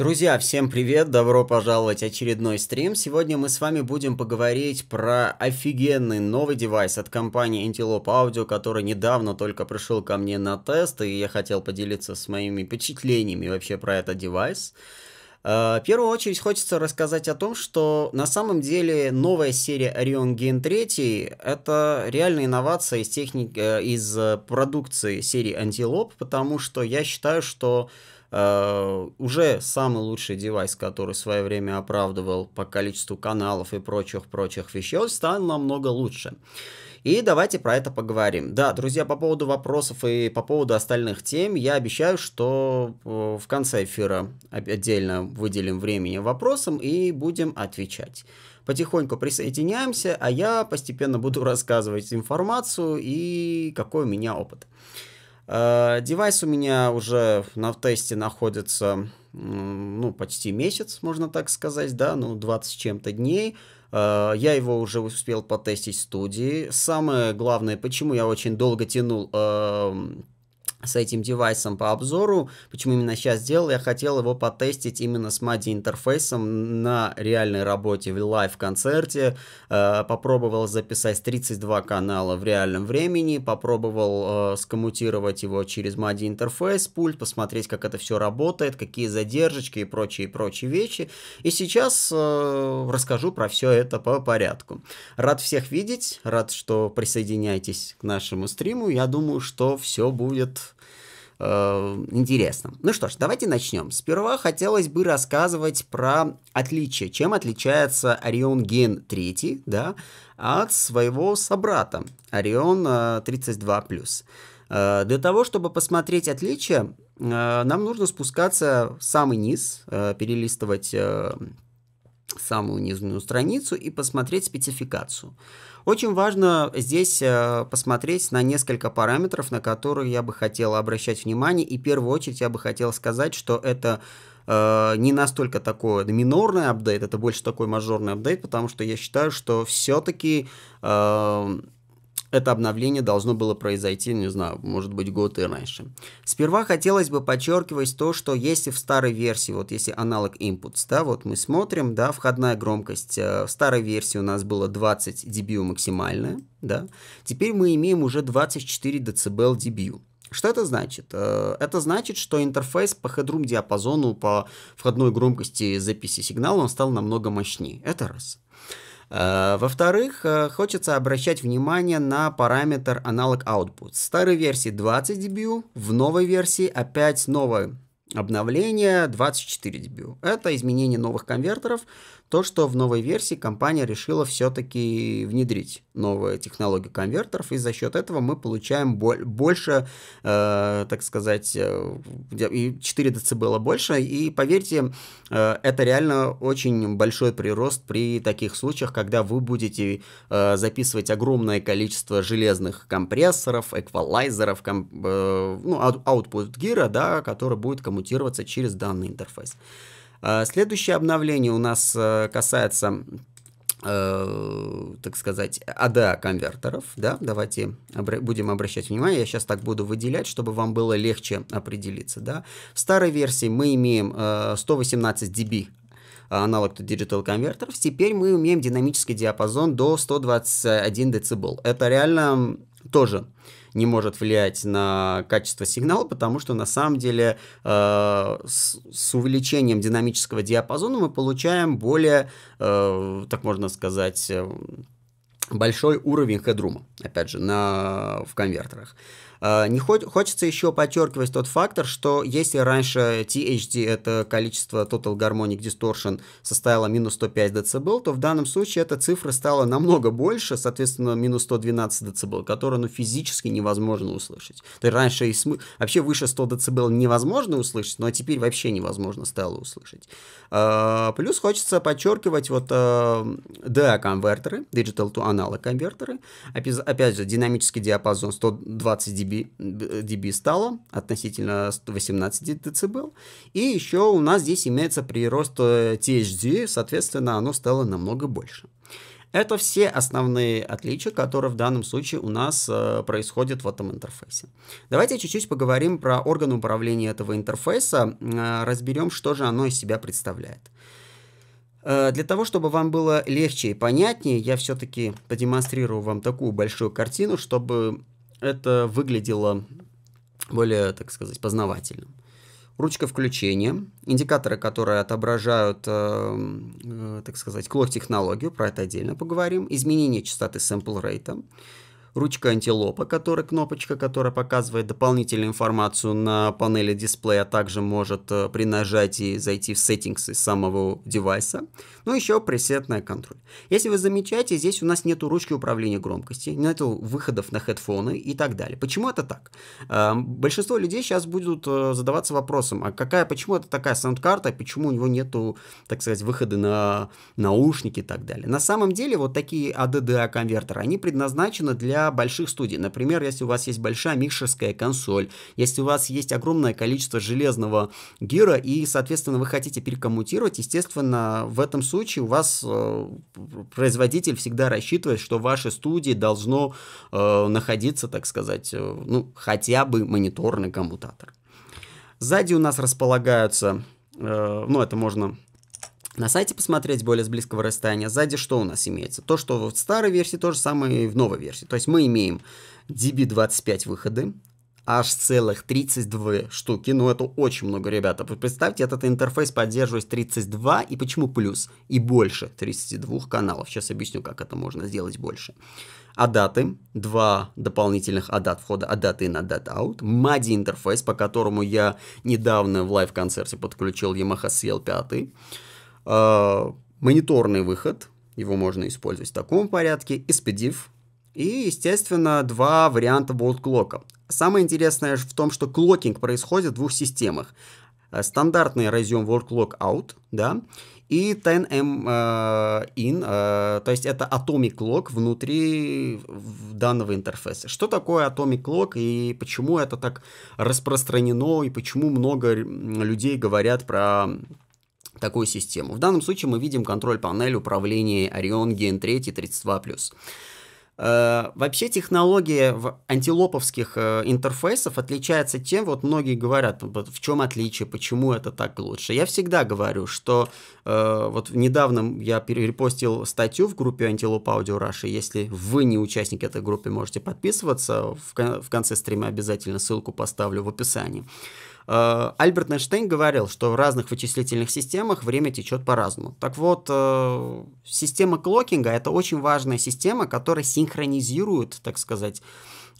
Друзья, всем привет, добро пожаловать в очередной стрим. Сегодня мы с вами будем поговорить про офигенный новый девайс от компании Antelope Audio, который недавно только пришел ко мне на тест, и я хотел поделиться с моими впечатлениями вообще про этот девайс. Э, в первую очередь хочется рассказать о том, что на самом деле новая серия Orion Gen 3 это реальная инновация из, техник... Э, из э, продукции серии Antelope, потому что я считаю, что Э, уже самый лучший девайс, который в свое время оправдывал по количеству каналов и прочих-прочих вещей, стал намного лучше. И давайте про это поговорим. Да, друзья, по поводу вопросов и по поводу остальных тем, я обещаю, что э, в конце эфира отдельно выделим времени вопросам и будем отвечать. Потихоньку присоединяемся, а я постепенно буду рассказывать информацию и какой у меня опыт. Э, девайс у меня уже на тесте находится ну, почти месяц, можно так сказать, да, ну, 20 с чем-то дней. Э, я его уже успел потестить в студии. Самое главное, почему я очень долго тянул эм, с этим девайсом по обзору. Почему именно сейчас сделал? Я хотел его потестить именно с MADI интерфейсом на реальной работе в лайв-концерте. Э, попробовал записать 32 канала в реальном времени, попробовал э, скоммутировать его через MADI интерфейс, пульт, посмотреть, как это все работает, какие задержечки и прочие, прочие вещи. И сейчас э, расскажу про все это по порядку. Рад всех видеть, рад, что присоединяетесь к нашему стриму. Я думаю, что все будет э, интересно. Ну что ж, давайте начнем. Сперва хотелось бы рассказывать про отличия. Чем отличается Орион Ген 3 да, от своего собрата Орион 32+. Э, э, для того, чтобы посмотреть отличия, э, нам нужно спускаться в самый низ, э, перелистывать самую нижнюю страницу и посмотреть спецификацию. Очень важно здесь э, посмотреть на несколько параметров, на которые я бы хотел обращать внимание. И в первую очередь я бы хотел сказать, что это э, не настолько такой минорный апдейт, это больше такой мажорный апдейт, потому что я считаю, что все-таки э, это обновление должно было произойти, не знаю, может быть, год и раньше. Сперва хотелось бы подчеркивать то, что если в старой версии, вот если аналог inputs, да, вот мы смотрим, да, входная громкость, э, в старой версии у нас было 20 dBu максимальная, да, теперь мы имеем уже 24 дБ dBu. Что это значит? Э, это значит, что интерфейс по хедрум диапазону, по входной громкости записи сигнала, он стал намного мощнее. Это раз. Э, во-вторых, э, хочется обращать внимание на параметр аналог output. В старой версии 20 dBu, в новой версии опять новое обновление 24 dBu. Это изменение новых конвертеров, то, что в новой версии компания решила все-таки внедрить новые технологии конвертеров, и за счет этого мы получаем боль, больше, э, так сказать, 4 э, дБ больше, и поверьте, э, это реально очень большой прирост при таких случаях, когда вы будете записывать огромное количество железных компрессоров, эквалайзеров, комп, ну, аут, output гира, да, который будет коммутироваться через данный интерфейс. А, следующее обновление у нас э, касается э, так сказать, ада конвертеров, да, давайте будем обращать внимание, я сейчас так буду выделять, чтобы вам было легче определиться, да. В старой версии мы имеем э, 118 dB э, аналог digital конвертеров, теперь мы имеем динамический диапазон до 121 дБ. Это реально тоже не может влиять на качество сигнала, потому что на самом деле э, с, с увеличением динамического диапазона мы получаем более, э, так можно сказать, э, большой уровень хедрума, опять же, на, в конвертерах. А, не хоть, хочется еще подчеркивать тот фактор, что если раньше THD, это количество Total Harmonic Distortion, составило минус 105 дБ, то в данном случае эта цифра стала намного больше, соответственно, минус 112 дБ, которую ну, физически невозможно услышать. То есть раньше и смы... вообще выше 100 дБ невозможно услышать, но ну, а теперь вообще невозможно стало услышать. А, плюс хочется подчеркивать вот DA-конвертеры, а, Digital to Analog конвертеры, опять же, динамический диапазон 120 dB dB, dB стало, относительно 18 дБ. И еще у нас здесь имеется прирост THD, э, соответственно, оно стало намного больше. Это все основные отличия, которые в данном случае у нас э, происходят в этом интерфейсе. Давайте чуть-чуть поговорим про орган управления этого интерфейса, э, разберем, что же оно из себя представляет. Э, для того, чтобы вам было легче и понятнее, я все-таки продемонстрирую вам такую большую картину, чтобы это выглядело более, так сказать, познавательным. Ручка включения, индикаторы, которые отображают, э, э, так сказать, клок-технологию, про это отдельно поговорим, изменение частоты сэмпл-рейта, ручка антилопа, которая, кнопочка, которая показывает дополнительную информацию на панели дисплея, а также может э, при нажатии зайти в settings из самого девайса. Ну, еще пресетная контроль. Если вы замечаете, здесь у нас нету ручки управления громкости, нету выходов на хедфоны и так далее. Почему это так? Э, большинство людей сейчас будут э, задаваться вопросом, а какая, почему это такая саундкарта, почему у него нету, так сказать, выходы на наушники и так далее. На самом деле, вот такие ADDA конвертеры, они предназначены для больших студий. Например, если у вас есть большая микшерская консоль, если у вас есть огромное количество железного гира, и, соответственно, вы хотите перекоммутировать, естественно, в этом случае у вас э, производитель всегда рассчитывает, что в вашей студии должно э, находиться, так сказать, э, ну, хотя бы мониторный коммутатор. Сзади у нас располагаются, э, ну, это можно на сайте посмотреть более с близкого расстояния. Сзади что у нас имеется? То, что в старой версии, то же самое и в новой версии. То есть мы имеем DB25 выходы, аж целых 32 штуки, ну это очень много, ребята. Представьте, этот интерфейс поддерживает 32, и почему плюс? И больше 32 каналов. Сейчас объясню, как это можно сделать больше. Адаты, два дополнительных адат входа, адат in, адат аут. MADI интерфейс, по которому я недавно в лайв-концерте подключил Yamaha CL5. А, мониторный выход, его можно использовать в таком порядке, SPDIF, и, естественно, два варианта болт-клока. Самое интересное в том, что клокинг происходит в двух системах. Э, стандартный разъем World Clock Out, да, и 10M э, in, э, то есть это Atomic Clock внутри данного интерфейса. Что такое Atomic Clock и почему это так распространено, и почему много людей говорят про такую систему. В данном случае мы видим контроль-панель управления Orion Gen 3 32+. Э, вообще технология в антилоповских э, интерфейсов отличается тем, вот многие говорят, в чем отличие, почему это так лучше. Я всегда говорю, что э, вот недавно я перепостил статью в группе Антилоп Аудио Раша, если вы не участник этой группы, можете подписываться, в конце стрима обязательно ссылку поставлю в описании. Э, Альберт Эйнштейн говорил, что в разных вычислительных системах время течет по-разному. Так вот, э, система клокинга – это очень важная система, которая синхронизирует, так сказать,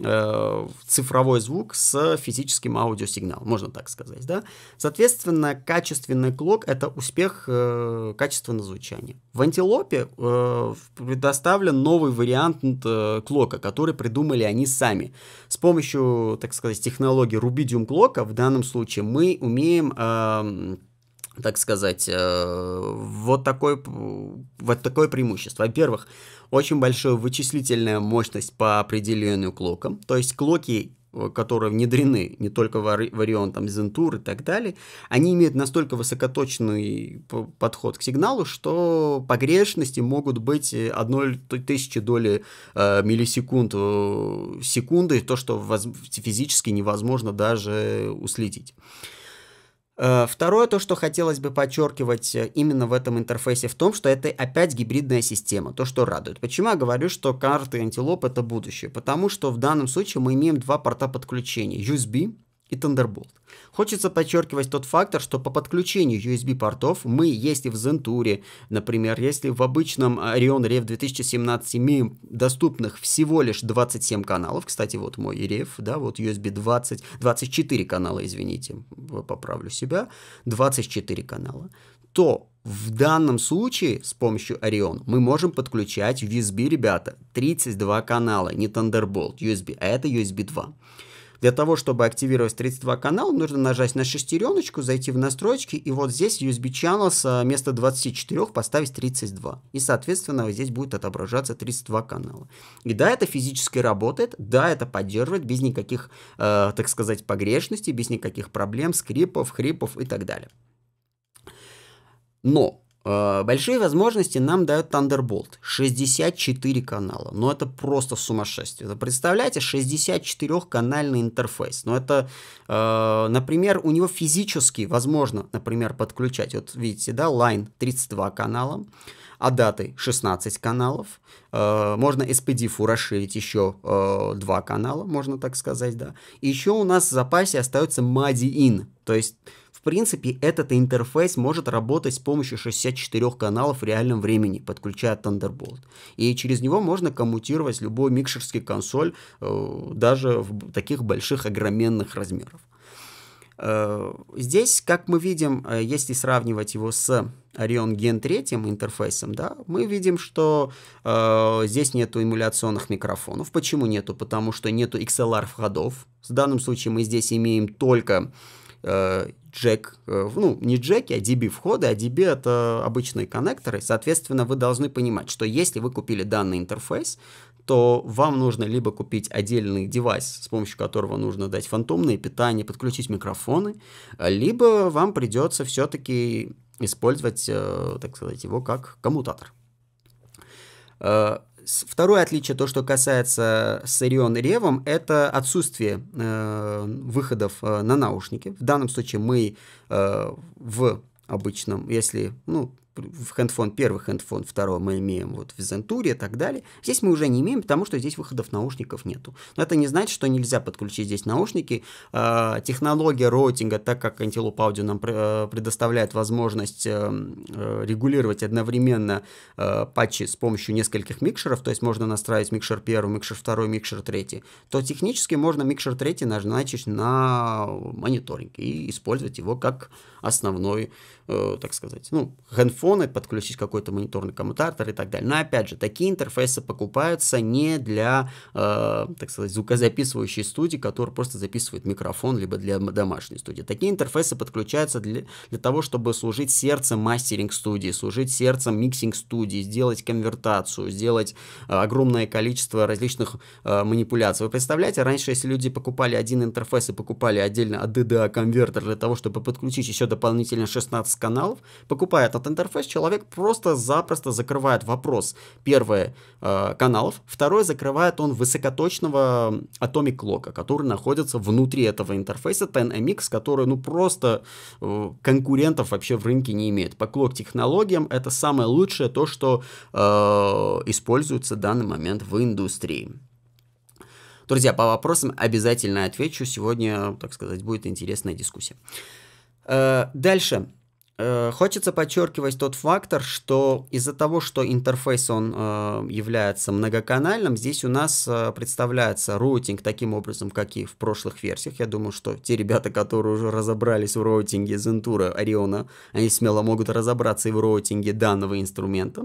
Э, цифровой звук с физическим аудиосигналом, можно так сказать, да. Соответственно, качественный клок – это успех э, качественного звучания. В антилопе э, предоставлен новый вариант э, клока, который придумали они сами. С помощью, так сказать, технологии Rubidium клока в данном случае мы умеем э, так сказать, э, вот, такой, вот такое преимущество. Во-первых, очень большая вычислительная мощность по определенным клокам, то есть клоки э, которые внедрены не только в Orion, там, Zenture и так далее, они имеют настолько высокоточный подход к сигналу, что погрешности могут быть э, одной тысячи доли э, миллисекунд э, секунды, то, что физически невозможно даже уследить. Э, второе, то, что хотелось бы подчеркивать э, именно в этом интерфейсе, в том, что это опять гибридная система, то, что радует. Почему я говорю, что карты антилоп это будущее? Потому что в данном случае мы имеем два порта подключения, USB и Thunderbolt. Хочется подчеркивать тот фактор, что по подключению USB-портов мы, если в Zenture, например, если в обычном Orion Rev 2017 имеем доступных всего лишь 27 каналов, кстати, вот мой Rev, да, вот USB 20, 24 канала, извините, поправлю себя, 24 канала, то в данном случае с помощью Orion мы можем подключать USB, ребята, 32 канала, не Thunderbolt USB, а это USB 2. Для того, чтобы активировать 32 канал, нужно нажать на шестереночку, зайти в настройки, и вот здесь USB Channel с а, места 24 поставить 32. И, соответственно, здесь будет отображаться 32 канала. И да, это физически работает, да, это поддерживает без никаких, э, так сказать, погрешностей, без никаких проблем, скрипов, хрипов и так далее. Но Э, большие возможности нам дает Thunderbolt. 64 канала. Ну, это просто сумасшествие. Вы Представляете, 64-канальный интерфейс. Ну, это, э, например, у него физически возможно, например, подключать. Вот видите, да, Line 32 канала, а даты 16 каналов. Э, можно SPDIF расширить еще э, 2 канала, можно так сказать, да. И еще у нас в запасе остается MADI-IN. То есть в принципе, этот интерфейс может работать с помощью 64 каналов в реальном времени, подключая Thunderbolt. И через него можно коммутировать любой микшерский консоль, э, даже в таких больших огроменных размеров. Э, здесь, как мы видим, э, если сравнивать его с Orion Gen 3 интерфейсом, да, мы видим, что э, здесь нету эмуляционных микрофонов. Почему нету? Потому что нету XLR входов. В данном случае мы здесь имеем только джек, э, ну, не джеки, а DB входы, а DB это обычные коннекторы. Соответственно, вы должны понимать, что если вы купили данный интерфейс, то вам нужно либо купить отдельный девайс, с помощью которого нужно дать фантомное питание, подключить микрофоны, э, либо вам придется все-таки использовать, э, так сказать, его как коммутатор. Второе отличие, то, что касается с Orion Ревом, это отсутствие э, выходов э, на наушники. В данном случае мы э, в обычном, если, ну, в хендфон первый, хендфон второй мы имеем вот в Зентуре и так далее. Здесь мы уже не имеем, потому что здесь выходов наушников нету. Но это не значит, что нельзя подключить здесь наушники. А, технология роутинга, так как Antelope Audio нам э, предоставляет возможность э, э, регулировать одновременно патчи с помощью нескольких микшеров, то есть можно настраивать микшер первый, микшер второй, микшер третий, то технически можно микшер третий назначить на мониторинг и использовать его как основной э, так сказать, ну, хендфоны, подключить какой-то мониторный коммутатор и так далее. Но опять же, такие интерфейсы покупаются не для, э, так сказать, звукозаписывающей студии, которая просто записывает микрофон, либо для домашней студии. Такие интерфейсы подключаются для, для того, чтобы служить сердцем мастеринг-студии, служить сердцем миксинг-студии, сделать конвертацию, сделать э, огромное количество различных э, манипуляций. Вы представляете, раньше, если люди покупали один интерфейс и покупали отдельно от DDA а конвертер для того, чтобы подключить еще дополнительно 16 каналов, покупая этот интерфейс, человек просто-запросто закрывает вопрос, первое, э, каналов, второе, закрывает он высокоточного Atomic Clock, который находится внутри этого интерфейса 10MX, который, ну, просто э, конкурентов вообще в рынке не имеет. По клок-технологиям это самое лучшее то, что э, используется в данный момент в индустрии. Друзья, по вопросам обязательно отвечу. Сегодня, так сказать, будет интересная дискуссия. Э, дальше. Э, хочется подчеркивать тот фактор, что из-за того, что интерфейс он э, является многоканальным, здесь у нас э, представляется роутинг таким образом, как и в прошлых версиях. Я думаю, что те ребята, которые уже разобрались в роутинге ZenTura, Ориона, они смело могут разобраться и в роутинге данного инструмента.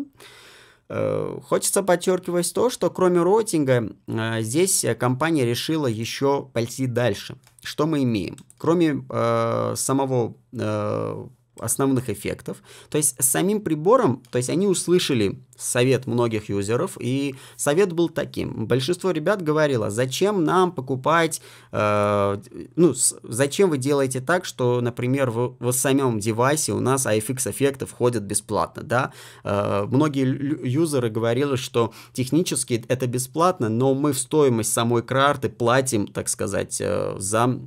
Э, хочется подчеркивать то, что кроме роутинга э, здесь э, компания решила еще пойти дальше. Что мы имеем? Кроме э, самого э, основных эффектов. То есть самим прибором, то есть они услышали совет многих юзеров, и совет был таким. Большинство ребят говорило, зачем нам покупать, э, ну, с, зачем вы делаете так, что, например, в, в самом девайсе у нас AFX-эффекты входят бесплатно, да? Э, многие юзеры говорили, что технически это бесплатно, но мы в стоимость самой карты платим, так сказать, э, за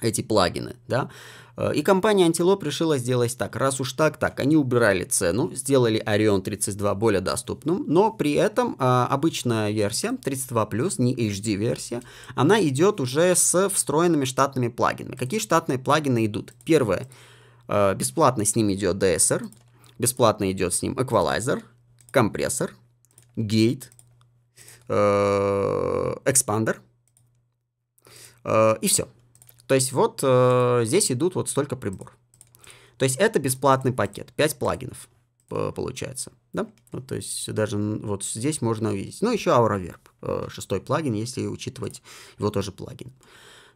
эти плагины, да? Э, и компания Antelope решила сделать так. Раз уж так, так, они убрали цену, сделали Orion 32 более доступным, но при этом а, обычная версия 32+, не HD-версия, она идет уже с встроенными штатными плагинами. Какие штатные плагины идут? Первое. Э, бесплатно с ним идет DSR, бесплатно идет с ним эквалайзер, компрессор, гейт, э, экспандер, и все. То есть вот э, здесь идут вот столько прибор. То есть это бесплатный пакет, 5 плагинов э, получается, да? Ну, то есть даже вот здесь можно увидеть. Ну, еще AuraVerb, э, шестой плагин, если учитывать его тоже плагин.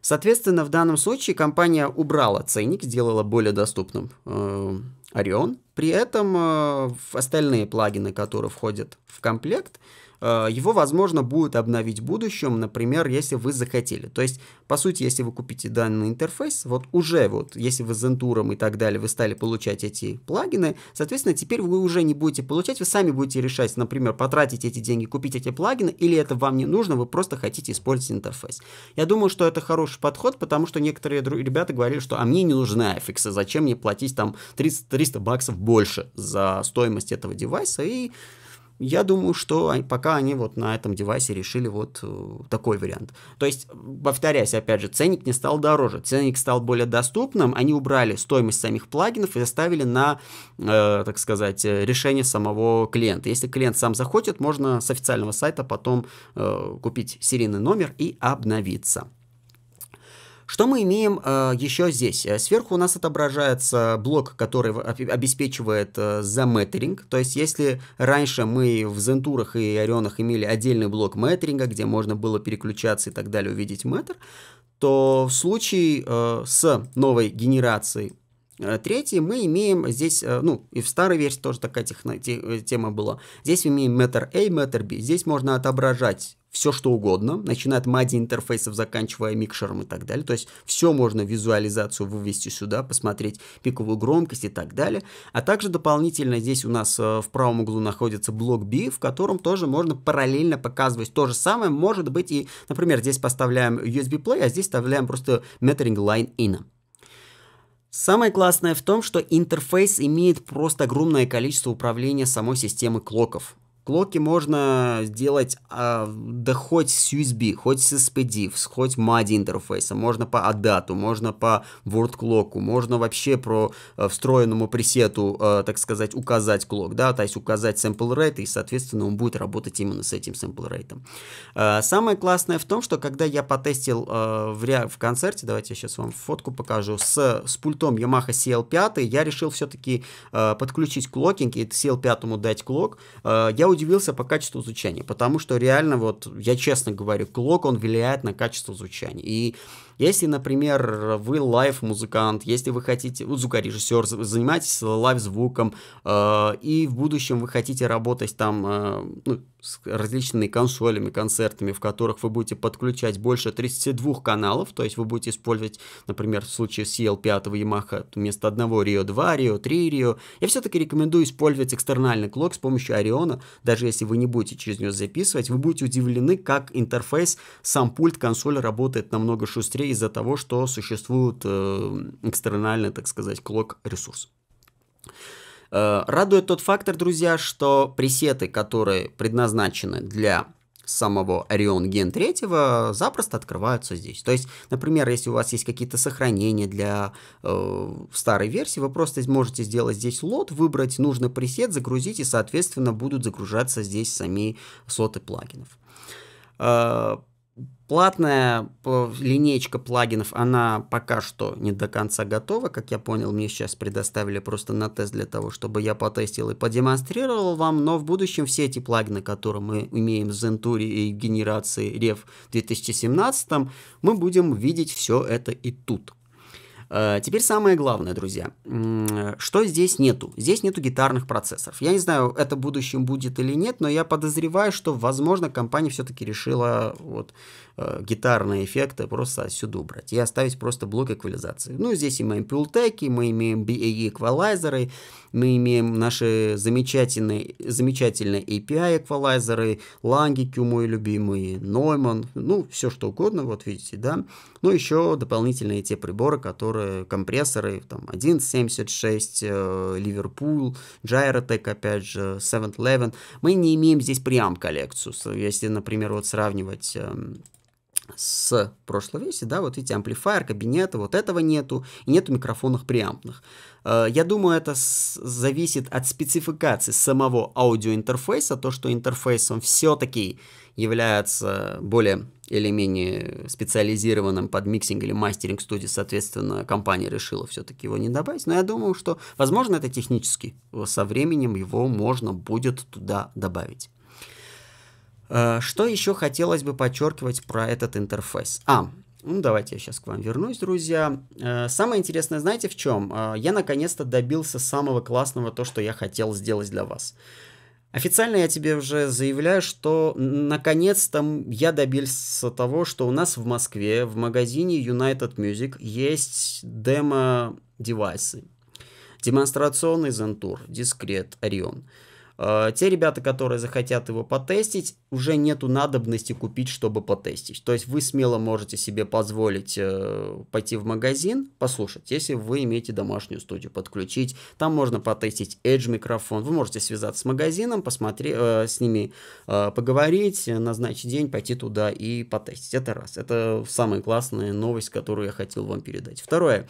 Соответственно, в данном случае компания убрала ценник, сделала более доступным э, Orion. При этом э, остальные плагины, которые входят в комплект, Э, его, возможно, будет обновить в будущем, например, если вы захотели. То есть, по сути, если вы купите данный интерфейс, вот уже вот, если вы с Zentura и так далее, вы стали получать эти плагины, соответственно, теперь вы уже не будете получать, вы сами будете решать, например, потратить эти деньги, купить эти плагины, или это вам не нужно, вы просто хотите использовать интерфейс. Я думаю, что это хороший подход, потому что некоторые ребята говорили, что а мне не нужны аффиксы, зачем мне платить там 30, 300 баксов больше за стоимость этого девайса, и я думаю, что пока они вот на этом девайсе решили вот э, такой вариант. То есть, повторяясь, опять же, ценник не стал дороже, ценник стал более доступным, они убрали стоимость самих плагинов и оставили на, э, так сказать, э, решение самого клиента. Если клиент сам захочет, можно с официального сайта потом э, купить серийный номер и обновиться. Что мы имеем э, еще здесь? Э, сверху у нас отображается блок, который обеспечивает э, заметринг. То есть, если раньше мы в Зентурах и Оренах имели отдельный блок метринга, где можно было переключаться и так далее, увидеть метр, то в случае э, с новой генерацией э, Третье, мы имеем здесь, э, ну, и в старой версии тоже такая техно, те, тема была. Здесь мы имеем метр A, метр B. Здесь можно отображать все что угодно, начиная от MIDI интерфейсов, заканчивая микшером и так далее. То есть все можно визуализацию вывести сюда, посмотреть пиковую громкость и так далее. А также дополнительно здесь у нас э, в правом углу находится блок B, в котором тоже можно параллельно показывать то же самое. Может быть и, например, здесь поставляем USB Play, а здесь вставляем просто metering line in. Самое классное в том, что интерфейс имеет просто огромное количество управления самой системы клоков. Клоки можно сделать а, да хоть с USB, хоть с SPD, хоть MADI интерфейса, можно по ADAT, можно по word клоку, можно вообще про а, встроенному пресету, а, так сказать, указать клок, да, то есть указать sample rate, и, соответственно, он будет работать именно с этим sample rate. А, э, самое классное в том, что когда я потестил а, в, ре... в концерте, давайте я сейчас вам фотку покажу, с, с пультом Yamaha CL5, я решил все-таки а, подключить клокинг и CL5 дать клок, а, я удивился по качеству звучания, потому что реально вот, я честно говорю, клок, он влияет на качество звучания. И если, например, вы лайв-музыкант, если вы хотите, звукорежиссер, занимаетесь лайв-звуком, э, и в будущем вы хотите работать там э, ну, с различными консолями, концертами, в которых вы будете подключать больше 32 каналов, то есть вы будете использовать, например, в случае CL5 Yamaha вместо одного Rio 2, Rio 3, Rio. Я все-таки рекомендую использовать экстернальный клок с помощью Ориона, даже если вы не будете через него записывать, вы будете удивлены, как интерфейс, сам пульт консоли работает намного шустрее, числе из-за того, что существует э, экстернальный, так сказать, клок-ресурс. Э, радует тот фактор, друзья, что пресеты, которые предназначены для самого Orion Gen 3 запросто открываются здесь. То есть, например, если у вас есть какие-то сохранения для э, старой версии, вы просто можете сделать здесь лот, выбрать нужный пресет, загрузить, и, соответственно, будут загружаться здесь сами слоты плагинов. Э, Платная линейка плагинов, она пока что не до конца готова. Как я понял, мне сейчас предоставили просто на тест для того, чтобы я потестил и подемонстрировал вам. Но в будущем все эти плагины, которые мы имеем в Zenturi и генерации REV 2017, мы будем видеть все это и тут. Э, теперь самое главное, друзья, что здесь нету? Здесь нету гитарных процессоров. Я не знаю, это в будущем будет или нет, но я подозреваю, что, возможно, компания все-таки решила вот, э, гитарные эффекты просто отсюда убрать и оставить просто блок эквализации. Ну, здесь и мы имеем пюлтеки, мы имеем BAE эквалайзеры, мы имеем наши замечательные, замечательные API эквалайзеры, Langicue мой любимый, Neumann, ну, все что угодно, вот видите, да. Ну, еще дополнительные те приборы, которые компрессоры, там, 1.76, э, Liverpool, Gyrotech, опять же, 7-Eleven. Мы не имеем здесь прям коллекцию. Если, например, вот сравнивать э, с прошлой версии, да, вот видите, амплифайер, кабинета, вот этого нету, и нету микрофонов преампных. Э, я думаю, это зависит от спецификации самого аудиоинтерфейса, то, что интерфейс, он все-таки является более или менее специализированным под миксинг или мастеринг студии, соответственно, компания решила все-таки его не добавить. Но я думаю, что, возможно, это технически. Со временем его можно будет туда добавить. Э, что еще хотелось бы подчеркивать про этот интерфейс? А, ну, давайте я сейчас к вам вернусь, друзья. Э, самое интересное, знаете, в чем? Э, я наконец-то добился самого классного, то, что я хотел сделать для вас. Официально я тебе уже заявляю, что наконец-то я добился того, что у нас в Москве в магазине United Music есть демо-девайсы. Демонстрационный Зентур, Дискрет, Orion. Uh, Э, те ребята, которые захотят его потестить, уже нету надобности купить, чтобы потестить. То есть вы смело можете себе позволить э, пойти в магазин, послушать, если вы имеете домашнюю студию, подключить. Там можно потестить Edge микрофон. Вы можете связаться с магазином, посмотреть, э, с ними поговорить, назначить день, пойти туда и потестить. Это раз. Это самая классная новость, которую я хотел вам передать. Второе.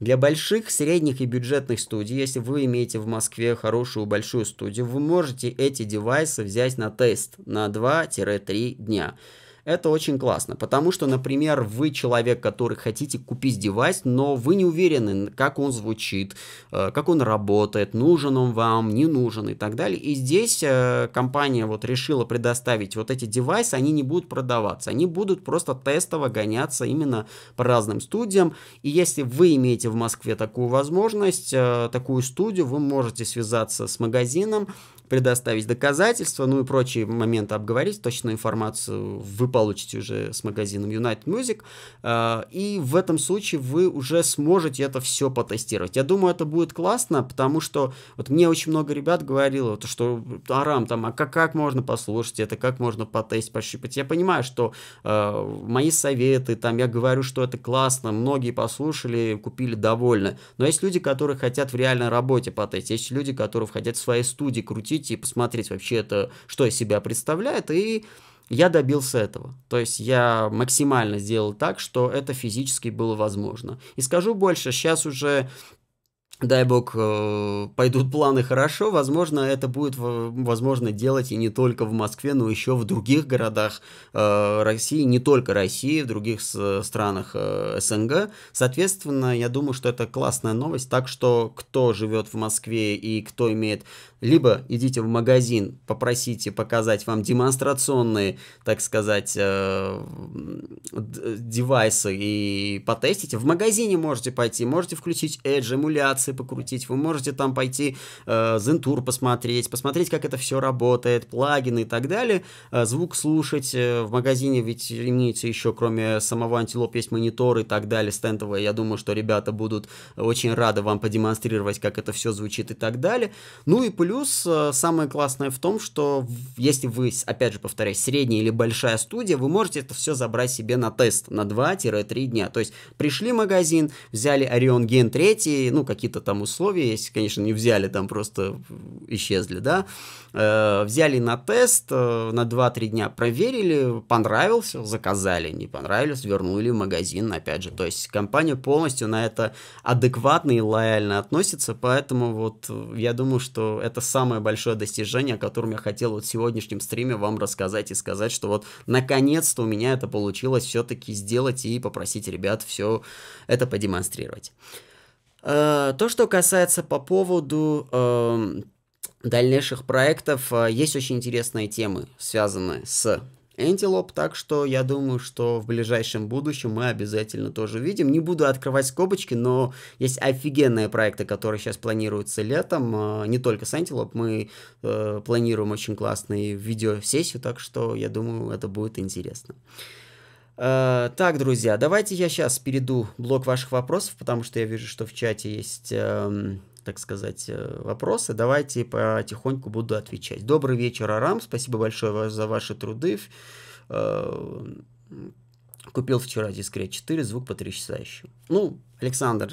Для больших, средних и бюджетных студий, если вы имеете в Москве хорошую большую студию, вы можете эти девайсы взять на тест на 2-3 дня это очень классно, потому что, например, вы человек, который хотите купить девайс, но вы не уверены, как он звучит, э, как он работает, нужен он вам, не нужен и так далее. И здесь э, компания вот решила предоставить вот эти девайсы, они не будут продаваться, они будут просто тестово гоняться именно по разным студиям. И если вы имеете в Москве такую возможность, э, такую студию, вы можете связаться с магазином, предоставить доказательства, ну и прочие моменты обговорить. Точную информацию вы получите уже с магазином United Music. А, и в этом случае вы уже сможете это все потестировать. Я думаю, это будет классно, потому что вот мне очень много ребят говорило, что Арам, там, а как, как можно послушать это, как можно потестить, пощупать. Я понимаю, что а, мои советы, там, я говорю, что это классно, многие послушали, купили довольны. Но есть люди, которые хотят в реальной работе потестить, есть люди, которые хотят в своей студии крутить обсудить и посмотреть вообще это, что из себя представляет, и я добился этого. То есть я максимально сделал так, что это физически было возможно. И скажу больше, сейчас уже дай бог, э, пойдут планы хорошо, возможно, это будет э, возможно делать и не только в Москве, но еще в других городах э, России, не только России, в других странах СНГ. Соответственно, я думаю, что это классная новость, так что кто живет в Москве и кто имеет либо идите в магазин, попросите показать вам демонстрационные, так сказать, э, э, девайсы и потестите. В магазине можете пойти, можете включить Edge, эмуляции покрутить, вы можете там пойти э, Zentur посмотреть, посмотреть, как это все работает, плагины и так далее. Э, звук слушать э, в магазине, ведь имеется еще, кроме самого антилоп, есть монитор и так далее, стендовые. Я думаю, что ребята будут очень рады вам подемонстрировать, как это все звучит и так далее. Ну и плюс плюс э, самое классное в том, что если вы, опять же повторяю, средняя или большая студия, вы можете это все забрать себе на тест на 2-3 дня. То есть пришли в магазин, взяли Orion Gen 3, ну какие-то там условия есть, конечно, не взяли, там просто исчезли, да, э, взяли на тест э, на 2-3 дня, проверили, понравился, заказали, не понравилось, вернули в магазин, опять же. То есть компания полностью на это адекватно и лояльно относится, поэтому вот э, я думаю, что это это самое большое достижение, о котором я хотел вот в сегодняшнем стриме вам рассказать и сказать, что вот наконец-то у меня это получилось все-таки сделать и попросить ребят все это продемонстрировать. Э, то, что касается по поводу... Эм, дальнейших проектов э, есть очень интересные темы, связанные с Antelope, так что я думаю, что в ближайшем будущем мы обязательно тоже увидим. Не буду открывать скобочки, но есть офигенные проекты, которые сейчас планируются летом, а, не только с Antelope, мы э, планируем очень классную видеосессию, так что я думаю, это будет интересно. Uh, так, друзья, давайте я сейчас перейду блок ваших вопросов, потому что я вижу, что в чате есть uh, так сказать, э, вопросы. Давайте потихоньку буду отвечать. Добрый вечер, Арам. Спасибо большое за ваши труды. Э, купил вчера дискрет 4, звук потрясающий. Ну, Александр,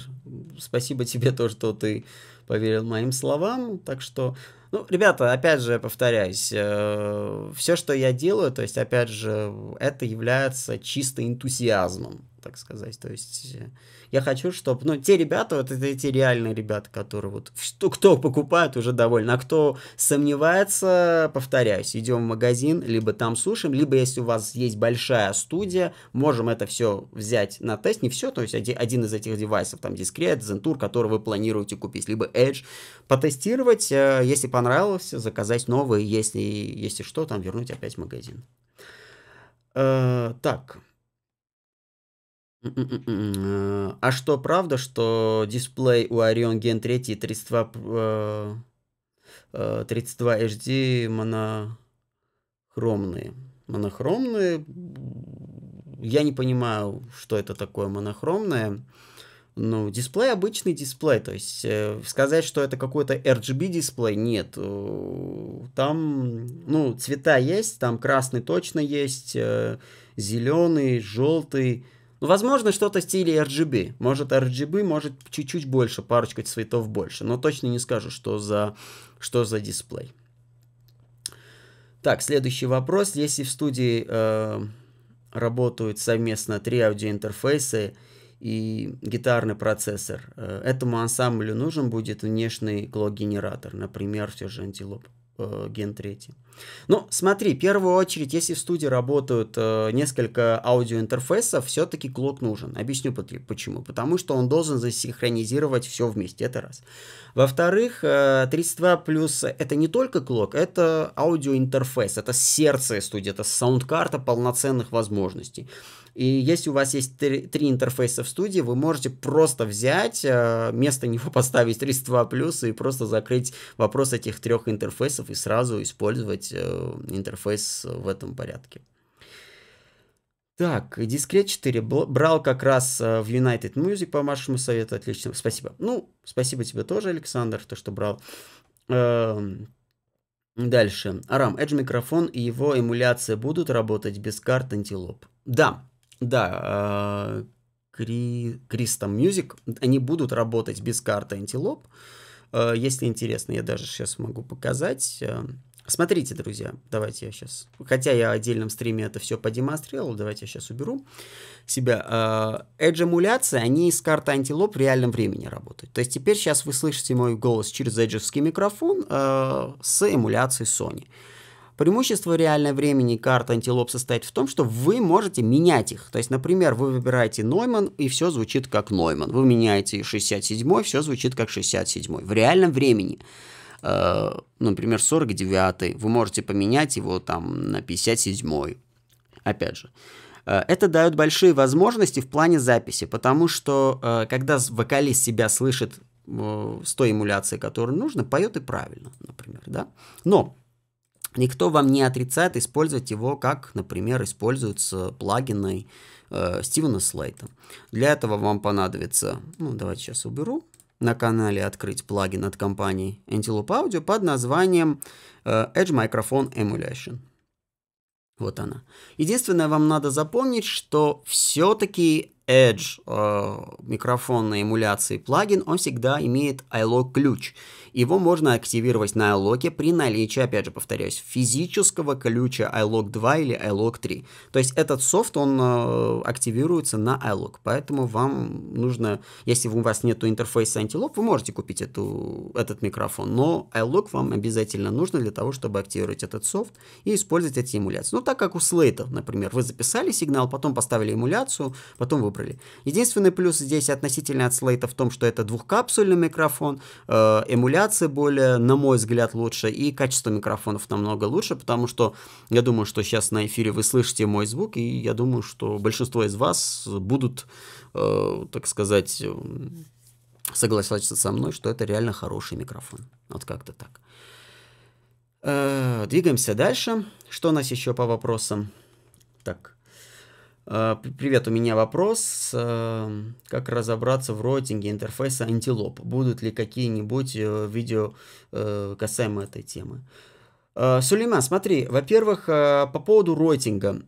спасибо тебе то, что ты поверил моим словам. Так что, ну, ребята, опять же, повторяюсь, э, все, что я делаю, то есть, опять же, это является чисто энтузиазмом так сказать. То есть э, я хочу, чтобы, ну, те ребята, вот это те реальные ребята, которые вот, что, кто покупает уже довольно, а кто сомневается, повторяюсь, идем в магазин, либо там сушим, либо если у вас есть большая студия, можем это все взять на тест, не все, то есть один, один из этих девайсов, там, дискрет, зентур, который вы планируете купить, либо Edge, потестировать, э, если понравилось, заказать новые, если, если что, там вернуть опять в магазин. Э, так, а что, правда, что дисплей у Orion Gen 3 и 32, 32 HD монохромные? Монохромные? Я не понимаю, что это такое монохромное. Ну, дисплей обычный дисплей, то есть э, сказать, что это какой-то RGB дисплей, нет. Э, там, ну, цвета есть, там красный точно есть, э, зеленый, желтый, ну, возможно, что-то в стиле RGB. Может RGB, может чуть-чуть больше, парочка цветов больше. Но точно не скажу, что за, что за дисплей. Так, следующий вопрос. Если в студии э, работают совместно три аудиоинтерфейса и гитарный процессор, э, этому ансамблю нужен будет внешний клок-генератор, например, все же антилоп э, ген 3. Ну, смотри, в первую очередь, если в студии работают э, несколько аудиоинтерфейсов, все-таки клок нужен. Объясню почему. Потому что он должен засинхронизировать все вместе, это раз. Во-вторых, э, 32 плюс это не только клок, это аудиоинтерфейс, это сердце студии, это саундкарта полноценных возможностей. И если у вас есть три, три интерфейса в студии, вы можете просто взять, э, вместо него поставить 32 плюса и просто закрыть вопрос этих трех интерфейсов и сразу использовать э, интерфейс в этом порядке. Так, дискрет 4 брал как раз э, в United Music по вашему совету. Отлично, спасибо. Ну, спасибо тебе тоже, Александр, то, что брал. Эм, дальше. Арам, Edge микрофон и его эмуляция будут работать без карт антилоп? Да, да, э, Кристом Music, они будут работать без карты антилоп. Э, если интересно, я даже сейчас могу показать. Э, смотрите, друзья, давайте я сейчас... Хотя я в отдельном стриме это все подемонстрировал, давайте я сейчас уберу себя. edge они из карты антилоп в реальном времени работают. То есть теперь сейчас вы слышите мой голос через эджевский микрофон с эмуляцией Sony. Преимущество реально времени карт антилоп состоит в том, что вы можете менять их. То есть, например, вы выбираете Нойман, и все звучит как Нойман. Вы меняете 67, все звучит как 67. В реальном времени. Э, например, 49, вы можете поменять его там на 57. Опять же. Э, это дает большие возможности в плане записи, потому что э, когда вокалист себя слышит э, с той эмуляцией, которую нужно, поет и правильно, например, да. Но Никто вам не отрицает использовать его, как, например, используются плагины э, Стивена Слейта. Для этого вам понадобится, ну давайте сейчас уберу, на канале открыть плагин от компании Antelope Audio под названием э, Edge Microphone Emulation. Вот она. Единственное, вам надо запомнить, что все-таки Edge э, микрофонной эмуляции плагин, он всегда имеет ILO ключ. Его можно активировать на iLock при наличии, опять же повторяюсь, физического ключа iLock 2 или iLock 3. То есть этот софт, он э, активируется на iLock, поэтому вам нужно, если у вас нет интерфейса Antelope, вы можете купить эту, этот микрофон, но iLock вам обязательно нужно для того, чтобы активировать этот софт и использовать эти эмуляции. Ну, так как у Slate, например, вы записали сигнал, потом поставили эмуляцию, потом выбрали. Единственный плюс здесь относительно от Slate в том, что это двухкапсульный микрофон, э, эмуляция трансляции более, на мой взгляд, лучше, и качество микрофонов намного лучше, потому что я думаю, что сейчас на эфире вы слышите мой звук, и я думаю, что большинство из вас будут, э, так сказать, э, согласиться со мной, что это реально хороший микрофон. Вот как-то так. Э, двигаемся дальше. Что у нас еще по вопросам? Так. А, привет, у меня вопрос. Эм, как разобраться в роутинге интерфейса антилоп? Будут ли какие-нибудь э, видео э, касаемо этой темы? Э, Сулейман, смотри, во-первых, э, по поводу рейтинга.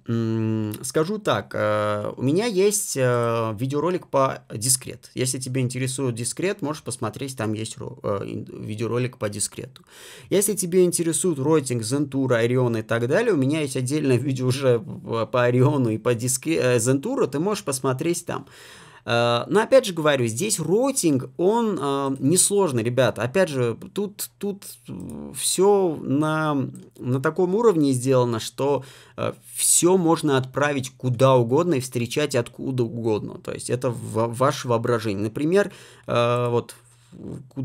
Скажу так, э, у меня есть видеоролик по дискрет. Если тебе интересует дискрет, можешь посмотреть, там есть видеоролик по дискрету. Если тебе интересует рейтинг Зентура, Ориона и так далее, у меня есть отдельное видео уже по Ориону и по дискре... Зентуру, ты можешь посмотреть там. Э, но опять же говорю, здесь ротинг, он э, несложный, ребята. Опять же, тут, тут э, все на, на таком уровне сделано, что э, все можно отправить куда угодно и встречать откуда угодно. То есть это в, ваше воображение. Например, э, вот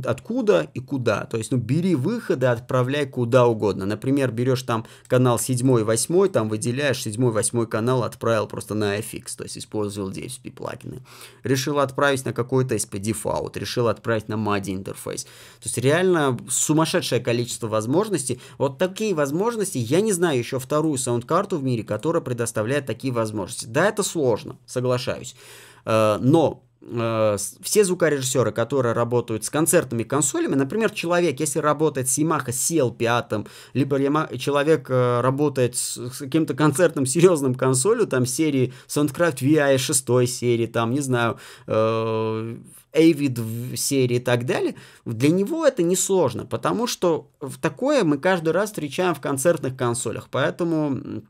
откуда и куда. То есть, ну, бери выходы, отправляй куда угодно. Например, берешь там канал 7 8, там выделяешь 7 8 канал, отправил просто на FX, то есть использовал DHCP плагины. Решил отправить на какой-то SPD Default, решил отправить на MADI интерфейс. То есть, реально сумасшедшее количество возможностей. Вот такие возможности, я не знаю еще вторую саундкарту в мире, которая предоставляет такие возможности. Да, это сложно, соглашаюсь. Э, но Э, все звукорежиссеры, которые работают с концертными консолями, например, человек, если работает с Yamaha CL5, либо Yamaha, человек э, работает с, с каким-то концертным серьезным консолью, там серии Soundcraft VI 6 серии, там, не знаю, э, Avid серии и так далее, для него это несложно, потому что такое мы каждый раз встречаем в концертных консолях, поэтому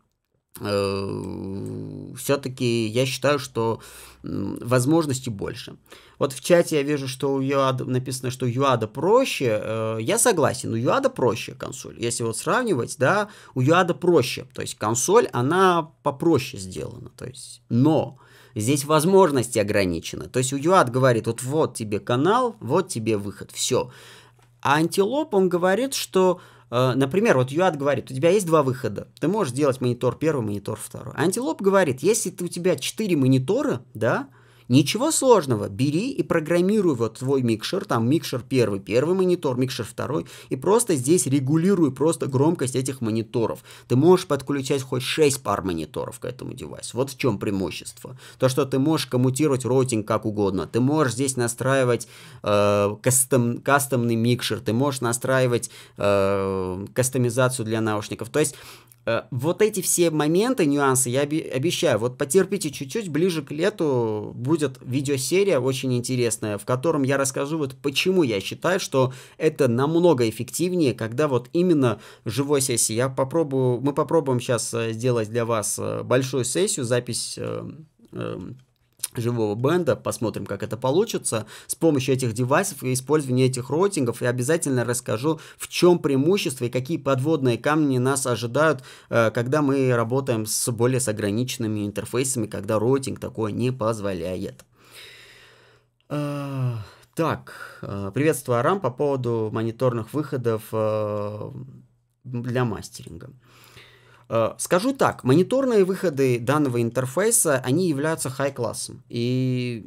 Э, все-таки я считаю, что возможностей больше. Вот в чате я вижу, что у ЮАДа написано, что ЮАДа проще. Э, я согласен, у ЮАДа проще консоль. Если вот сравнивать, да, у ЮАДа проще. То есть консоль, она попроще сделана. То есть, но здесь возможности ограничены. То есть у ЮАД говорит, вот вот тебе канал, вот тебе выход, все. А антилоп, он говорит, что Э, например, вот Юад говорит, у тебя есть два выхода. Ты можешь делать монитор первый, монитор второй. Антилоп говорит, если ты, у тебя четыре монитора, да, Ничего сложного, бери и программируй вот твой микшер, там микшер первый, первый монитор, микшер второй, и просто здесь регулируй просто громкость этих мониторов. Ты можешь подключать хоть 6 пар мониторов к этому девайсу. Вот в чем преимущество. То, что ты можешь коммутировать роутинг как угодно, ты можешь здесь настраивать э, кастом, кастомный микшер, ты можешь настраивать э, кастомизацию для наушников. То есть Э, вот эти все моменты, нюансы, я обещаю, вот потерпите чуть-чуть, ближе к лету будет видеосерия очень интересная, в котором я расскажу вот почему я считаю, что это намного эффективнее, когда вот именно живой сессии. Я попробую, мы попробуем сейчас э, сделать для вас э, большую сессию, запись живого бенда, посмотрим, как это получится, с помощью этих девайсов и использования этих роутингов, я обязательно расскажу, в чем преимущество и какие подводные камни нас ожидают, э, когда мы работаем с более с ограниченными интерфейсами, когда роутинг такое не позволяет. А, так, э, приветствую Арам по поводу мониторных выходов э, для мастеринга. Э, скажу так, мониторные выходы данного интерфейса, они являются хай-классом. И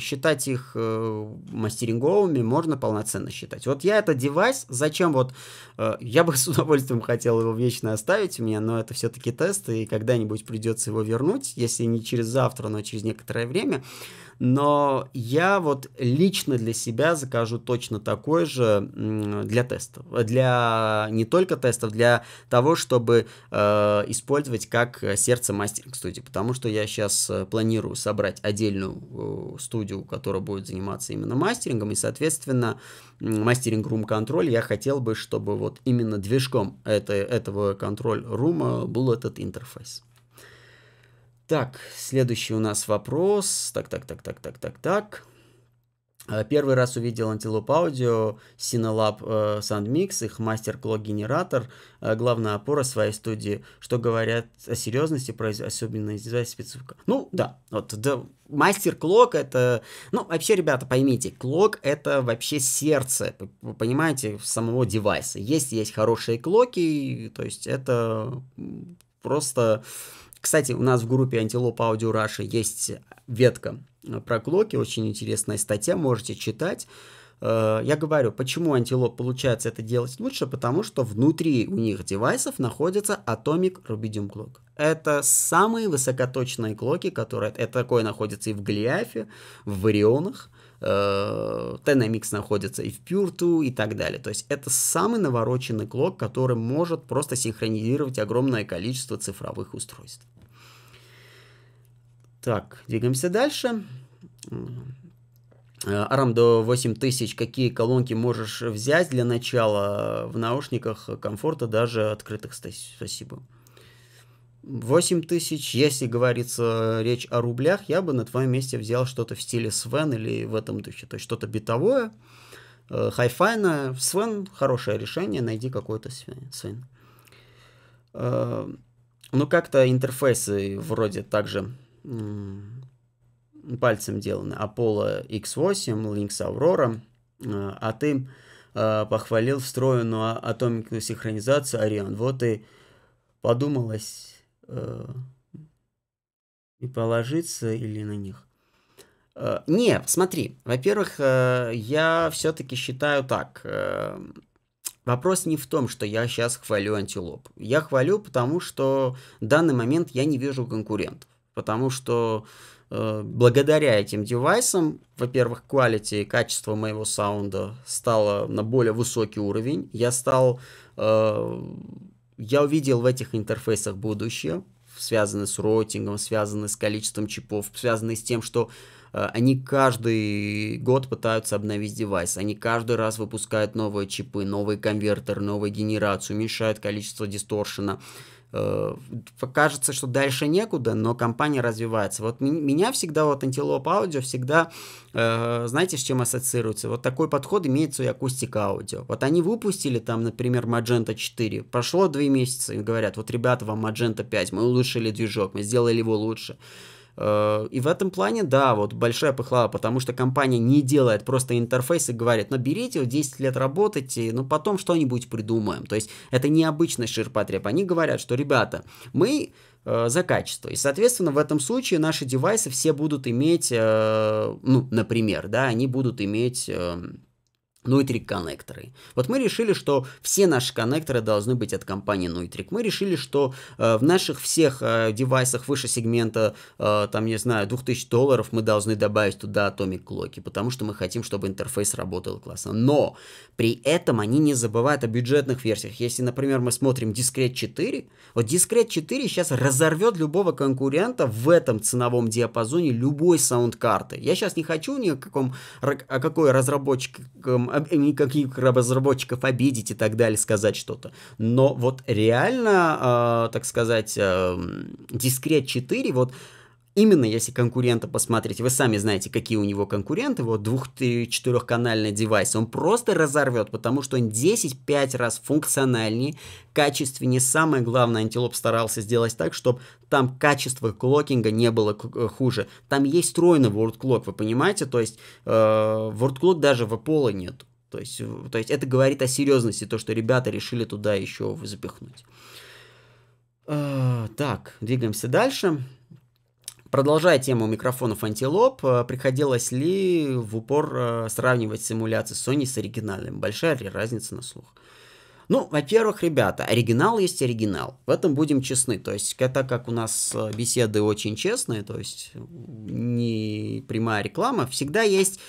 считать их э, мастеринговыми можно полноценно считать. Вот я этот девайс, зачем вот, э, я бы с удовольствием хотел его вечно оставить у меня, но это все-таки тест, и когда-нибудь придется его вернуть, если не через завтра, но через некоторое время но я вот лично для себя закажу точно такой же для тестов, для не только тестов, для того, чтобы э, использовать как сердце мастеринг студии, потому что я сейчас э, планирую собрать отдельную э, студию, которая будет заниматься именно мастерингом, и, соответственно, мастеринг рум контроль я хотел бы, чтобы вот именно движком это, этого контроль рума был этот интерфейс. Так, следующий у нас вопрос. Так, так, так, так, так, так, так. Э, первый раз увидел антилоп аудио, Synolab э, SoundMix, их мастер-клог-генератор, э, главная опора своей студии, что говорят о серьезности, произ... особенно здесь специфика. Ну, да, вот, да, мастер клок это... Ну, вообще, ребята, поймите, клок это вообще сердце, понимаете, самого девайса. Есть, есть хорошие клоки, то есть это просто кстати, у нас в группе Антилоп Audio Раша есть ветка про клоки, очень интересная статья, можете читать. Э, я говорю, почему антилоп получается это делать лучше, потому что внутри у них девайсов находится Atomic Rubidium Glock. Это самые высокоточные клоки, которые... Это такое находится и в Голиафе, в Варионах, Тенамикс э, находится и в Пюрту и так далее. То есть это самый навороченный клок, который может просто синхронизировать огромное количество цифровых устройств. Так, двигаемся дальше. Э, Арам до 8000, какие колонки можешь взять для начала в наушниках комфорта, даже открытых, спасибо. 8000, если говорится речь о рублях, я бы на твоем месте взял что-то в стиле Свен или в этом духе, то есть что-то битовое, э, хай файное. Свен – хорошее решение, найди какой-то Свен. Э, ну, как-то интерфейсы вроде также пальцем деланы. Apollo X8, Lynx Aurora. А ты э, похвалил встроенную а, атомикную синхронизацию Орион. Вот и подумалось э, и положиться или на них. Э, не, смотри, во-первых, я все-таки считаю так. Вопрос не в том, что я сейчас хвалю антилоп. Я хвалю, потому что в данный момент я не вижу конкурентов потому что э, благодаря этим девайсам, во-первых, quality и качество моего саунда стало на более высокий уровень. Я стал, э, я увидел в этих интерфейсах будущее, связанное с роутингом, связанное с количеством чипов, связанное с тем, что э, они каждый год пытаются обновить девайс, они каждый раз выпускают новые чипы, новый конвертер, новую генерацию, уменьшают количество дисторшена. Э, Э, кажется, что дальше некуда, но компания развивается. Вот меня всегда, вот Antelope Audio всегда, э, знаете, с чем ассоциируется? Вот такой подход имеет свой акустика аудио. Вот они выпустили там, например, Magenta 4, прошло 2 месяца, и говорят, вот ребята, вам Magenta 5, мы улучшили движок, мы сделали его лучше. Э, и в этом плане, да, вот большая пыхла, потому что компания не делает просто интерфейс и говорит, ну берите, 10 лет работайте, ну потом что-нибудь придумаем. То есть это необычный ширпотреб. Они говорят, что, ребята, мы э, за качество. И, соответственно, в этом случае наши девайсы все будут иметь, э, ну, например, да, они будут иметь эм, нуитрик коннекторы. Вот мы решили, что все наши коннекторы должны быть от компании Нуитрик. Мы решили, что э, в наших всех э, девайсах выше сегмента, э, там, не знаю, 2000 долларов мы должны добавить туда Atomic Clock, потому что мы хотим, чтобы интерфейс работал классно. Но при этом они не забывают о бюджетных версиях. Если, например, мы смотрим Discrete 4, вот Discrete 4 сейчас разорвет любого конкурента в этом ценовом диапазоне любой саундкарты. Я сейчас не хочу ни о каком, о какой разработчик Э, никаких разработчиков обидеть и так далее, сказать что-то. Но вот реально, э, так сказать, э, Discrete 4, вот именно если конкурента посмотреть, вы сами знаете, какие у него конкуренты, вот двух-четырехканальный девайс, он просто разорвет, потому что он 10-5 раз функциональнее, качественнее. Самое главное, антилоп старался сделать так, чтобы там качество клокинга не было э, хуже. Там есть встроенный вордклок, вы понимаете? То есть э, word даже в Apollo нет. То есть, то есть это говорит о серьезности, то, что ребята решили туда еще запихнуть. Э, так, двигаемся дальше. Продолжая тему микрофонов антилоп, э, приходилось ли в упор э, сравнивать симуляции Sony с оригинальным? Большая ли разница на слух? Ну, во-первых, ребята, оригинал есть оригинал. В этом будем честны. То есть, так как у нас э, беседы очень честные, то есть не прямая реклама, всегда есть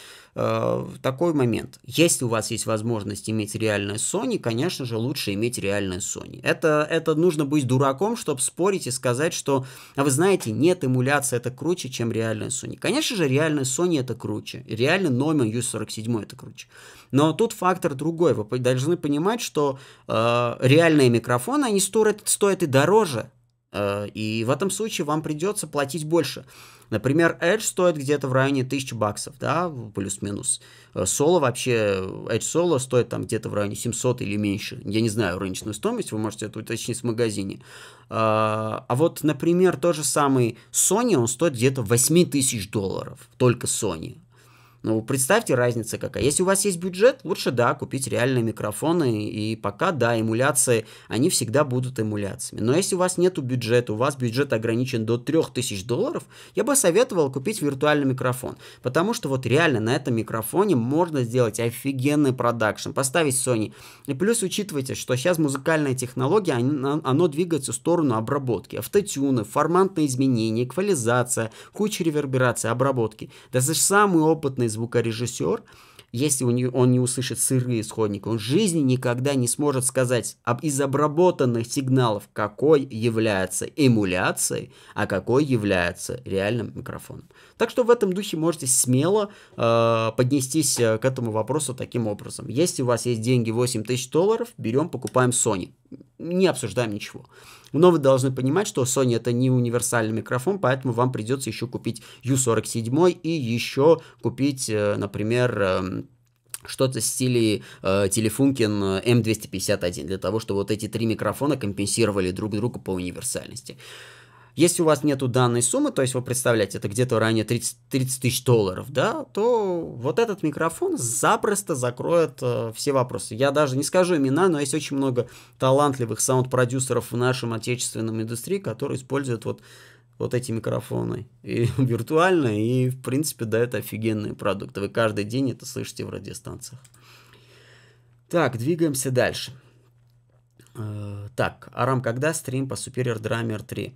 Э, такой момент. Если у вас есть возможность иметь реальное Sony, конечно же, лучше иметь реальное Sony. Это, это нужно быть дураком, чтобы спорить и сказать, что, а вы знаете, нет, эмуляция это круче, чем реальная Sony. Конечно же, реальная Sony это круче. Реальный номер U47 это круче. Но тут фактор другой. Вы должны понимать, что э, реальные микрофоны, они стоят, стоят и дороже. Э, и в этом случае вам придется платить больше. Например, Edge стоит где-то в районе 1000 баксов, да, плюс-минус. Соло э, вообще, Edge Solo стоит там где-то в районе 700 или меньше. Я не знаю рыночную стоимость, вы можете это уточнить в магазине. Э, а вот, например, тот же самый Sony, он стоит где-то 8000 долларов, только Sony. Ну, представьте разница какая. Если у вас есть бюджет, лучше, да, купить реальные микрофоны, и пока, да, эмуляции, они всегда будут эмуляциями. Но если у вас нету бюджета, у вас бюджет ограничен до 3000 долларов, я бы советовал купить виртуальный микрофон, потому что вот реально на этом микрофоне можно сделать офигенный продакшн, поставить Sony. И плюс учитывайте, что сейчас музыкальная технология, оно, оно двигается в сторону обработки, автотюны, форматные изменения, эквализация, куча реверберации, обработки. Даже самый опытный звукорежиссер, если у нее, он не услышит сырые исходники, он в жизни никогда не сможет сказать об из обработанных сигналов, какой является эмуляцией, а какой является реальным микрофоном. Так что в этом духе можете смело э, поднестись э, к этому вопросу таким образом. Если у вас есть деньги 8 тысяч долларов, берем, покупаем Sony. Не обсуждаем ничего. Но вы должны понимать, что Sony это не универсальный микрофон, поэтому вам придется еще купить U47 и еще купить, э, например, эм, что-то в стиле э, э эм телефункин М251, для того, чтобы вот эти три микрофона компенсировали друг друга по универсальности. Если у вас нету данной суммы, то есть вы представляете, это где-то ранее 30, 30 тысяч долларов, да, то вот этот микрофон запросто закроет э, все вопросы. Я даже не скажу имена, но есть очень много талантливых саунд-продюсеров в нашем отечественном индустрии, которые используют вот вот эти микрофоны и виртуально, и в принципе да это офигенные продукты. Вы каждый день это слышите в радиостанциях. Так, двигаемся дальше. Э, так, Арам, когда стрим по Superior Drummer 3?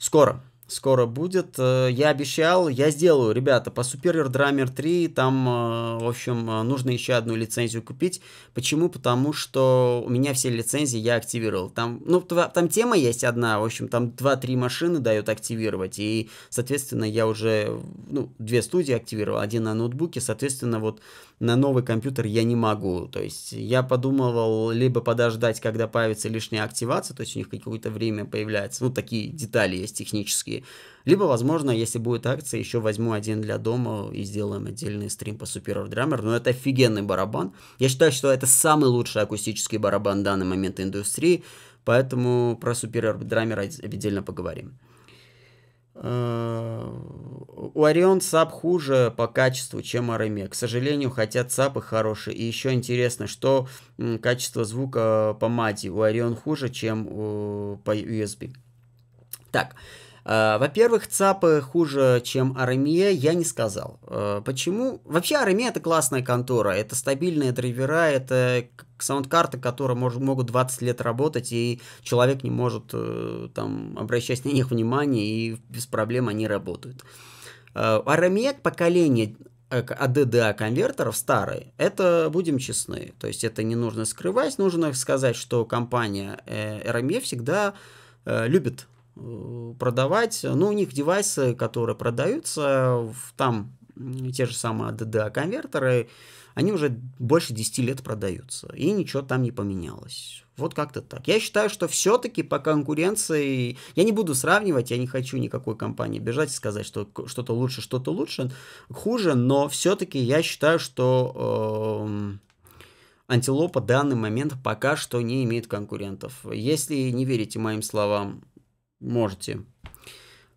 Скоро. Скоро будет. Э, я обещал, я сделаю, ребята, по Superior Drummer 3. Там, э, в общем, э, нужно еще одну лицензию купить. Почему? Потому что у меня все лицензии я активировал. Там, ну, там тема есть одна, в общем, там 2-3 машины дают активировать. И, соответственно, я уже, ну, две студии активировал. Один на ноутбуке, соответственно, вот на новый компьютер я не могу. То есть я подумывал либо подождать, когда появится лишняя активация, то есть у них какое-то время появляется, ну такие детали есть технические, либо, возможно, если будет акция, еще возьму один для дома и сделаем отдельный стрим по Superior Drummer. Но это офигенный барабан. Я считаю, что это самый лучший акустический барабан в данный момент индустрии. Поэтому про Superior Drummer отдельно поговорим. Э, у Орион САП хуже по качеству, чем Ареме. К сожалению, хотя САПы хорошие. И еще интересно, что качество звука по Мади у Орион хуже, чем по USB. Так, Э, во-первых, ЦАПы хуже, чем Армия, я не сказал. Э, почему? Вообще, Армия это классная контора, это стабильные драйвера, это саундкарты, которые мож, могут 20 лет работать, и человек не может э, там обращать на них внимание, и без проблем они работают. Армия поколение АДДА конвертеров старые, это будем честны. То есть это не нужно скрывать, нужно сказать, что компания RME всегда любит Э, продавать. Ну, у них девайсы, которые продаются, там те же самые DDA-конвертеры, они уже больше 10 лет продаются, и ничего там не поменялось. Вот как-то так. Я считаю, что все-таки по конкуренции... Я не буду сравнивать, я не хочу никакой компании бежать и сказать, что что-то лучше, что-то лучше, хуже, но все-таки я считаю, что... Э, Антилопа в данный момент пока что не имеет конкурентов. Если не верите моим словам, можете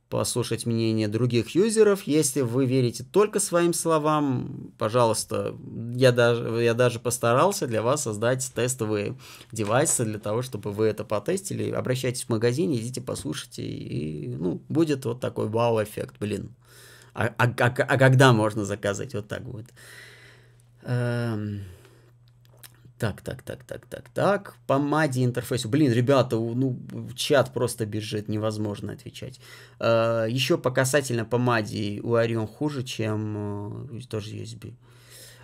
послушать мнение других юзеров. Если вы верите только своим словам, пожалуйста, я даже, я даже постарался для вас создать тестовые девайсы для того, чтобы вы это потестили. Обращайтесь в магазин, идите послушайте, и ну, будет вот такой вау-эффект, блин. А, а, а, а когда можно заказать? Вот так будет. Эм... Так, так, так, так, так, так. По маде интерфейсу. Блин, ребята, ну, чат просто бежит, невозможно отвечать. Э, а, еще по касательно по маде у Orion хуже, чем э, тоже USB.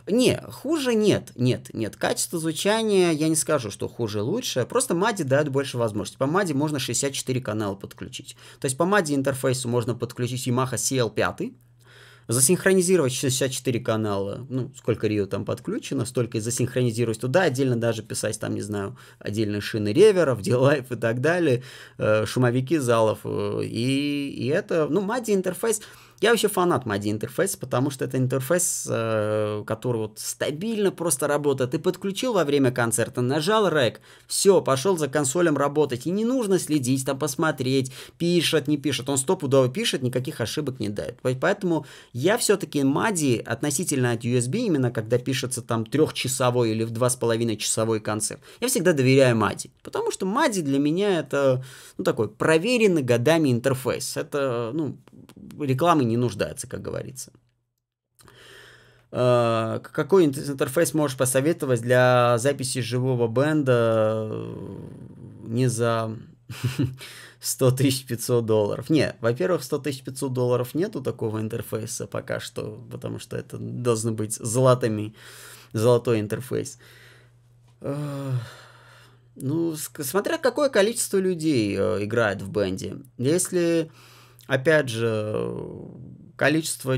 Не, хуже нет, нет, нет. Качество звучания, я не скажу, что хуже, лучше. Просто MADI дает больше возможностей. По MADI можно 64 канала подключить. То есть по MADI интерфейсу можно подключить Yamaha CL5, засинхронизировать 64 канала, ну, сколько Рио там подключено, столько и засинхронизировать туда, отдельно даже писать там, не знаю, отдельные шины реверов, дилайф и так далее, э, шумовики залов, э, и, и это, ну, мади интерфейс, я вообще фанат Мади интерфейс, потому что это интерфейс, э, который вот стабильно просто работает. Ты подключил во время концерта, нажал рек, все, пошел за консолем работать. И не нужно следить, там посмотреть, пишет, не пишет. Он стопудово пишет, никаких ошибок не дает. Поэтому я все-таки Мади относительно от USB, именно когда пишется там трехчасовой или в два с половиной часовой концерт, я всегда доверяю Мади, Потому что Мади для меня это ну, такой проверенный годами интерфейс. Это ну, рекламы не нуждается, как говорится. А, какой интерфейс можешь посоветовать для записи живого бенда э, не за 100 тысяч 500 долларов. Не, во-первых, 100 тысяч 500 долларов нету такого интерфейса пока что, потому что это должны быть золотыми, золотой интерфейс. А, ну, смотря какое количество людей э, играет в бенде. Если опять же, количество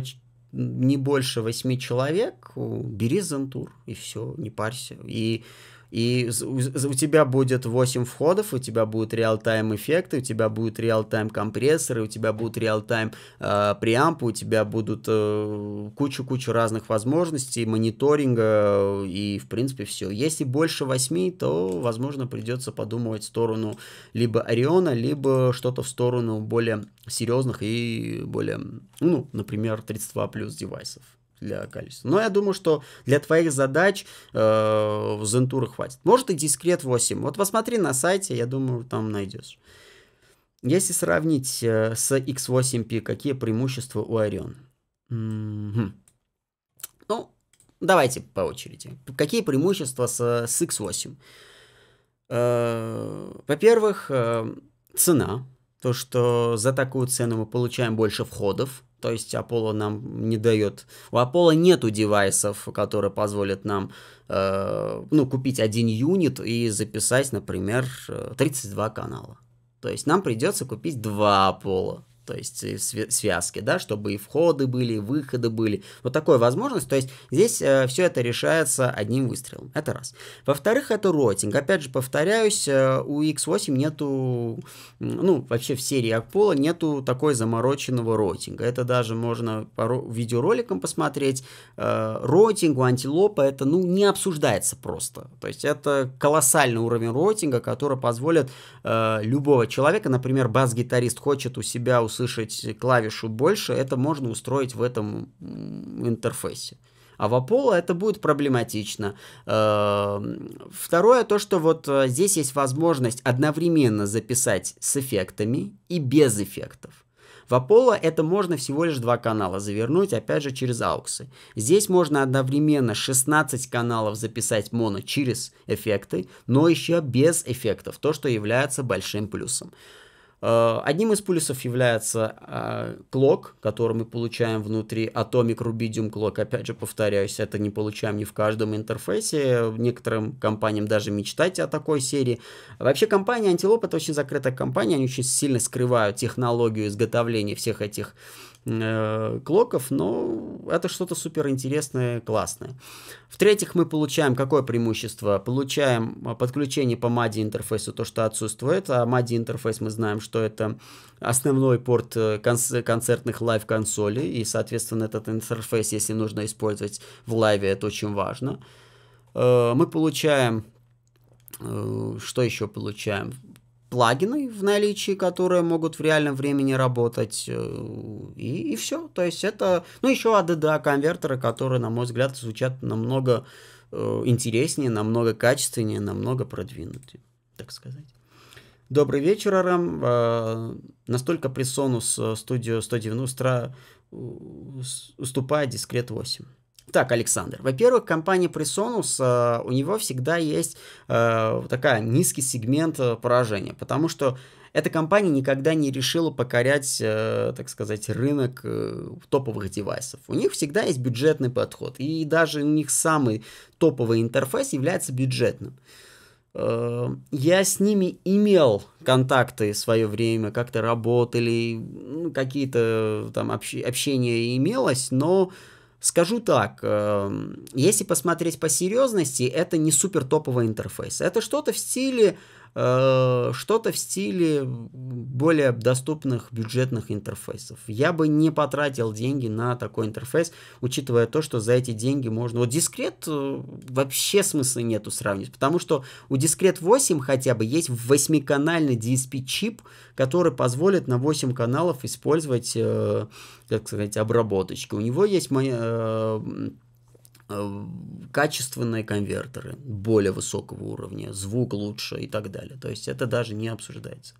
не больше восьми человек, бери зентур, и все, не парься. И и у тебя будет 8 входов, у тебя будут реал-тайм эффекты, у тебя будут реал-тайм компрессоры, у тебя будут реал-тайм э, преампы, у тебя будут куча-куча э, разных возможностей, мониторинга э, и, в принципе, все. Если больше 8, то, возможно, придется подумывать в сторону либо Ориона, либо что-то в сторону более серьезных и более, ну, например, 32 плюс девайсов для количества. Но я думаю, что для твоих задач э, в Зентура хватит. Может и дискрет 8. Вот посмотри на сайте, я думаю, там найдешь. Если сравнить э, с X8P, какие преимущества у Orion? Mm-hmm. Ну, давайте по очереди. Какие преимущества с, с X8? Э, во-первых, э, цена. То, что за такую цену мы получаем больше входов, то есть Apollo нам не дает. У Apollo нету девайсов, которые позволят нам э, ну, купить один юнит и записать, например, 32 э, канала. То есть нам придется купить два Apollo то есть связки, да, чтобы и входы были, и выходы были, вот такая возможность, то есть здесь э, все это решается одним выстрелом, это раз. Во-вторых, это ротинг, опять же повторяюсь, э, у X8 нету, ну, вообще в серии Акпола нету такой замороченного ротинга, это даже можно по видеороликам посмотреть, э, ротинг у антилопа это, ну, не обсуждается просто, то есть это колоссальный уровень ротинга, который позволит э, любого человека, например, бас-гитарист хочет у себя услышать клавишу больше, это можно устроить в этом интерфейсе. А в Apollo это будет проблематично. Эм, второе, то, что вот э, здесь есть возможность одновременно записать с эффектами и без эффектов. В Apollo это можно всего лишь два канала завернуть, опять же, через ауксы. Здесь можно одновременно 16 каналов записать моно через эффекты, но еще без эффектов, то, что является большим плюсом. Э, одним из пулисов является э, клок, который мы получаем внутри Atomic Rubidium Clock. Опять же, повторяюсь, это не получаем ни в каждом интерфейсе. Некоторым компаниям даже мечтать о такой серии. Вообще компания Antelope это очень закрытая компания. Они очень сильно скрывают технологию изготовления всех этих Э, клоков, но это что-то супер интересное, классное. В-третьих, мы получаем какое преимущество? Получаем э, подключение по MADI интерфейсу, то, что отсутствует, а MADI интерфейс мы знаем, что это основной порт э, концертных лайв-консолей, и, соответственно, этот интерфейс, если нужно использовать в лайве, это очень важно. мы получаем что еще получаем? плагины в наличии, которые могут в реальном времени работать, э, и, и все. То есть это, ну, еще ADDA-конвертеры, которые, на мой взгляд, звучат намного э, интереснее, намного качественнее, намного продвинутее, так сказать. Добрый вечер, Арам. Э, настолько прессону с э, студию 190 э, уступает дискрет 8. Так, Александр, во-первых, компания Presonus, э, у него всегда есть э, такая низкий сегмент э, поражения, потому что эта компания никогда не решила покорять, э, так сказать, рынок э, топовых девайсов. У них всегда есть бюджетный подход, и даже у них самый топовый интерфейс является бюджетным. Э, я с ними имел контакты в свое время, как-то работали, ну, какие-то там общ- общения имелось, но Скажу так, э, если посмотреть по серьезности, это не супер топовый интерфейс. Это что-то в стиле Э, что-то в стиле более доступных бюджетных интерфейсов. Я бы не потратил деньги на такой интерфейс, учитывая то, что за эти деньги можно... Вот дискрет э, вообще смысла нету сравнить, потому что у дискрет 8 хотя бы есть восьмиканальный DSP-чип, который позволит на 8 каналов использовать, э, как сказать, обработочку. У него есть... Э, Э, качественные конвертеры более высокого уровня, звук лучше и так далее. То есть это даже не обсуждается.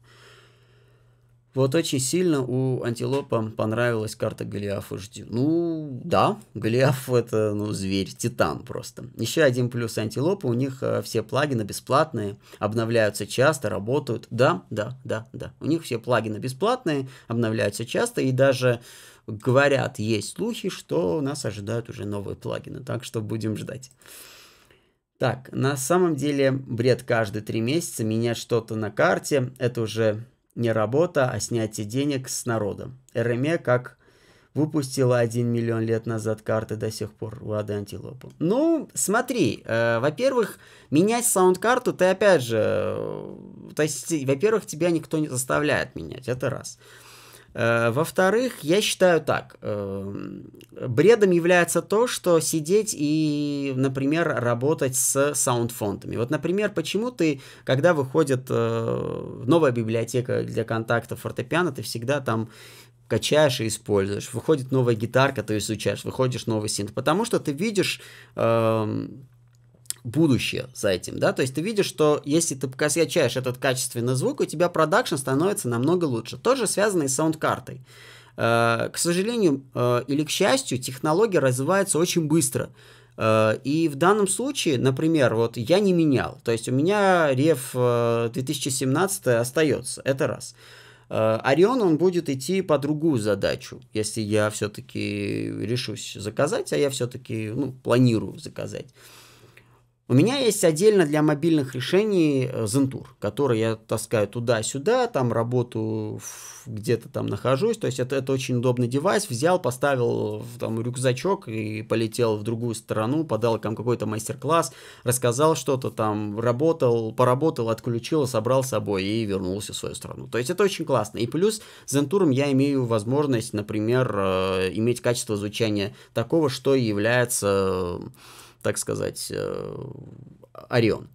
Вот очень сильно у антилопа понравилась карта Голиафа. Жди. Ну, да, Голиаф это, ну, зверь, титан просто. Еще один плюс антилопа, у них э, все плагины бесплатные, обновляются часто, работают. Да, да, да, да. У них все плагины бесплатные, обновляются часто, и даже говорят, есть слухи, что нас ожидают уже новые плагины, так что будем ждать. Так, на самом деле бред каждые три месяца, менять что-то на карте, это уже не работа, а снятие денег с народа. РМЕ как выпустила 1 миллион лет назад карты до сих пор у Ады Антилопы. Ну, смотри, э, во-первых, менять саундкарту ты опять же... Э, то есть, во-первых, тебя никто не заставляет менять, это раз. Э, во-вторых, я считаю так. Э, бредом является то, что сидеть и, например, работать с саундфонтами. Вот, например, почему ты, когда выходит э, новая библиотека для контакта фортепиано, ты всегда там качаешь и используешь. Выходит новая гитарка, ты изучаешь, выходишь новый синт. Потому что ты видишь эм, будущее за этим, да, то есть ты видишь, что если ты качаешь этот качественный звук, у тебя продакшн становится намного лучше. Тоже связано и с саундкартой. Э, к сожалению э, или к счастью, технология развивается очень быстро. Э, и в данном случае, например, вот я не менял, то есть у меня реф 2017 остается, это раз. Орион, он будет идти по другую задачу, если я все-таки решусь заказать, а я все-таки ну, планирую заказать. У меня есть отдельно для мобильных решений э, Зентур, который я таскаю туда-сюда, там работу где-то там нахожусь. То есть это, это очень удобный девайс. Взял, поставил там, рюкзачок и полетел в другую страну, подал там какой-то мастер-класс, рассказал что-то там, работал, поработал, отключил, собрал с собой и вернулся в свою страну. То есть это очень классно. И плюс с я имею возможность, например, э, иметь качество звучания такого, что является так сказать, э, Орион.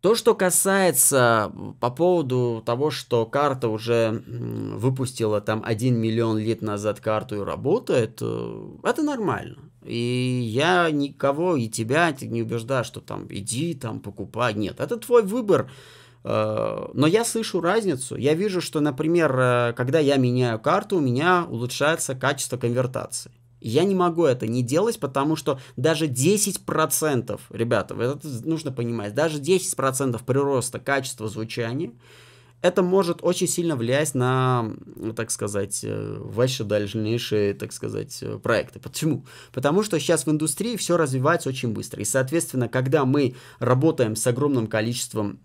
То, что касается по поводу того, что карта уже выпустила там 1 миллион лет назад карту и работает, э, это нормально. И я никого, и тебя не убеждаю, что там иди, там покупай. Нет, это твой выбор. Э, но я слышу разницу. Я вижу, что, например, когда я меняю карту, у меня улучшается качество конвертации. Я не могу это не делать, потому что даже 10%, ребята, это нужно понимать, даже 10% прироста качества звучания, это может очень сильно влиять на, ну, так сказать, э, ваши дальнейшие, так сказать, э, проекты. Почему? Потому что сейчас в индустрии все развивается очень быстро. И, соответственно, когда мы работаем с огромным количеством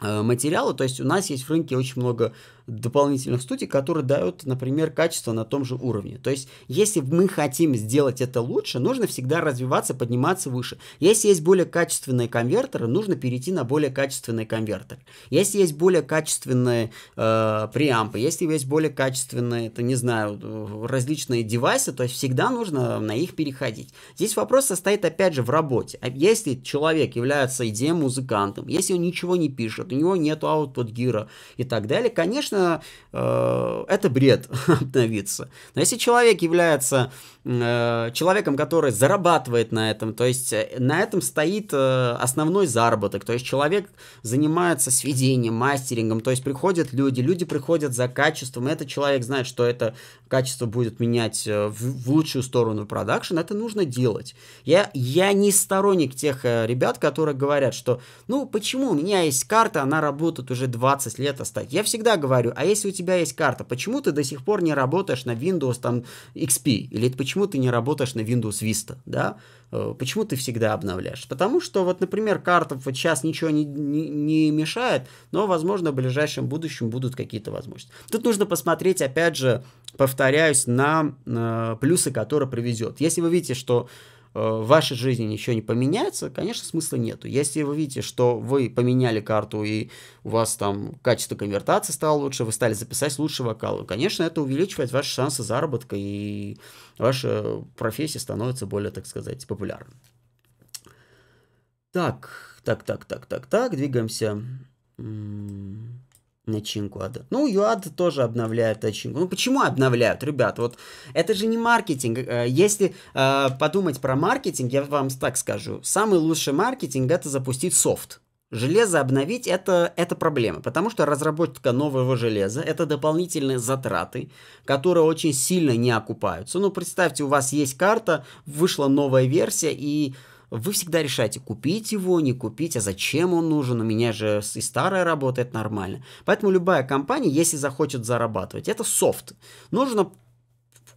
Э, материала, то есть у нас есть в рынке очень много дополнительных студий, которые дают, например, качество на том же уровне. То есть, если мы хотим сделать это лучше, нужно всегда развиваться, подниматься выше. Если есть более качественные конвертеры, нужно перейти на более качественный конвертер. Если есть более качественные э, преампы, если есть более качественные, это не знаю, различные девайсы, то есть всегда нужно на их переходить. Здесь вопрос состоит опять же в работе. А если человек является идеей музыкантом, если он ничего не пишет, у него нет output гира и так далее, конечно, э, это бред обновиться. Но если человек является Э, человеком, который зарабатывает на этом, то есть э, на этом стоит э, основной заработок, то есть человек занимается сведением, мастерингом, то есть приходят люди, люди приходят за качеством, и этот человек знает, что это качество будет менять э, в, в лучшую сторону продакшн, это нужно делать. Я, я не сторонник тех ребят, которые говорят, что, ну, почему у меня есть карта, она работает уже 20 лет, остать. А я всегда говорю, а если у тебя есть карта, почему ты до сих пор не работаешь на Windows там XP, или почему почему ты не работаешь на Windows Vista, да? Э, почему ты всегда обновляешь? Потому что, вот, например, карта вот сейчас ничего не, не, не мешает, но, возможно, в ближайшем будущем будут какие-то возможности. Тут нужно посмотреть, опять же, повторяюсь, на э, плюсы, которые приведет. Если вы видите, что Э, в вашей жизни ничего не поменяется, конечно, смысла нету. Если вы видите, что вы поменяли карту и у вас там качество конвертации стало лучше, вы стали записать лучший вокал, конечно, это увеличивает ваши шансы заработка и ваша профессия становится более, так сказать, популярной. Так, так, так, так, так, так, двигаемся начинку ада. Ну, ЮАД тоже обновляют начинку. Э, ну, почему обновляют, ребят? Вот это же не маркетинг. Э, если э, подумать про маркетинг, я вам так скажу. Самый лучший маркетинг — это запустить софт. Железо обновить это, это проблема, потому что разработка нового железа это дополнительные затраты, которые очень сильно не окупаются. Ну, представьте, у вас есть карта, вышла новая версия, и вы всегда решаете, купить его, не купить, а зачем он нужен, у меня же и старая работает нормально. Поэтому любая компания, если захочет зарабатывать, это софт. Нужно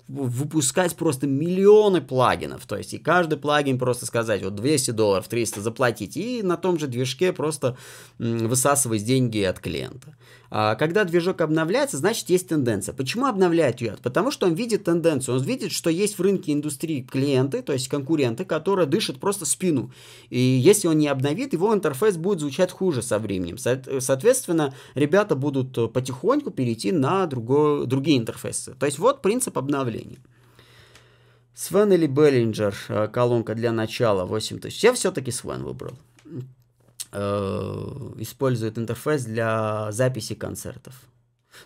выпускать просто миллионы плагинов, то есть и каждый плагин просто сказать, вот 200 долларов, 300 заплатить, и на том же движке просто высасывать деньги от клиента. А, когда движок обновляется, значит есть тенденция. Почему обновляет ее? Потому что он видит тенденцию. Он видит, что есть в рынке индустрии клиенты, то есть конкуренты, которые дышат просто спину. И если он не обновит, его интерфейс будет звучать хуже со временем. Соответственно, ребята будут э, потихоньку перейти на другой, другие интерфейсы. То есть вот принцип обновления. Свен или Беллинджер, э, колонка для начала 8000. Я все-таки Свен выбрал. Э, использует интерфейс для записи концертов.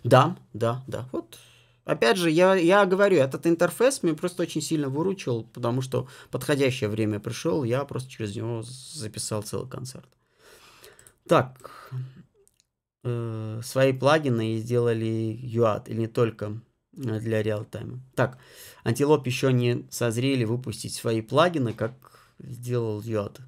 Да, да, да. Вот. Опять же, я, я говорю, этот интерфейс меня просто очень сильно выручил, потому что подходящее время пришел, я просто через него записал целый концерт. Так, э, свои плагины сделали UAD, или не только э, для реалтайма. Так, Антилоп еще не созрели выпустить свои плагины, как сделал UAD.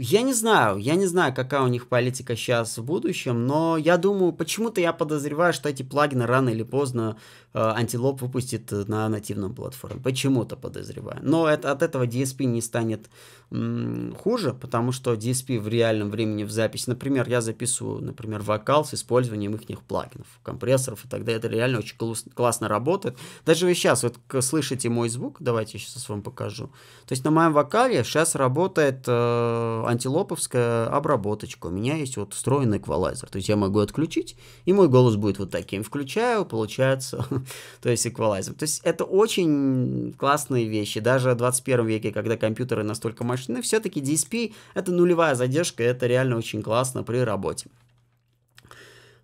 Я не знаю, я не знаю, какая у них политика сейчас в будущем, но я думаю, почему-то я подозреваю, что эти плагины рано или поздно Э, антилоп выпустит э, на нативном платформе. Почему-то подозреваю. Но это, от этого DSP не станет м, хуже, потому что DSP в реальном времени в запись, например, я записываю, например, вокал с использованием их плагинов, компрессоров, и тогда это реально очень классно работает. Даже вы сейчас вот слышите мой звук, давайте я сейчас вам покажу. То есть на моем вокале сейчас работает э, антилоповская обработочка. У меня есть вот встроенный эквалайзер. То есть я могу отключить, и мой голос будет вот таким. Включаю, получается то есть эквалайзер. То есть это очень классные вещи. Даже в 21 веке, когда компьютеры настолько мощны, все-таки DSP это нулевая задержка, это реально очень классно при работе.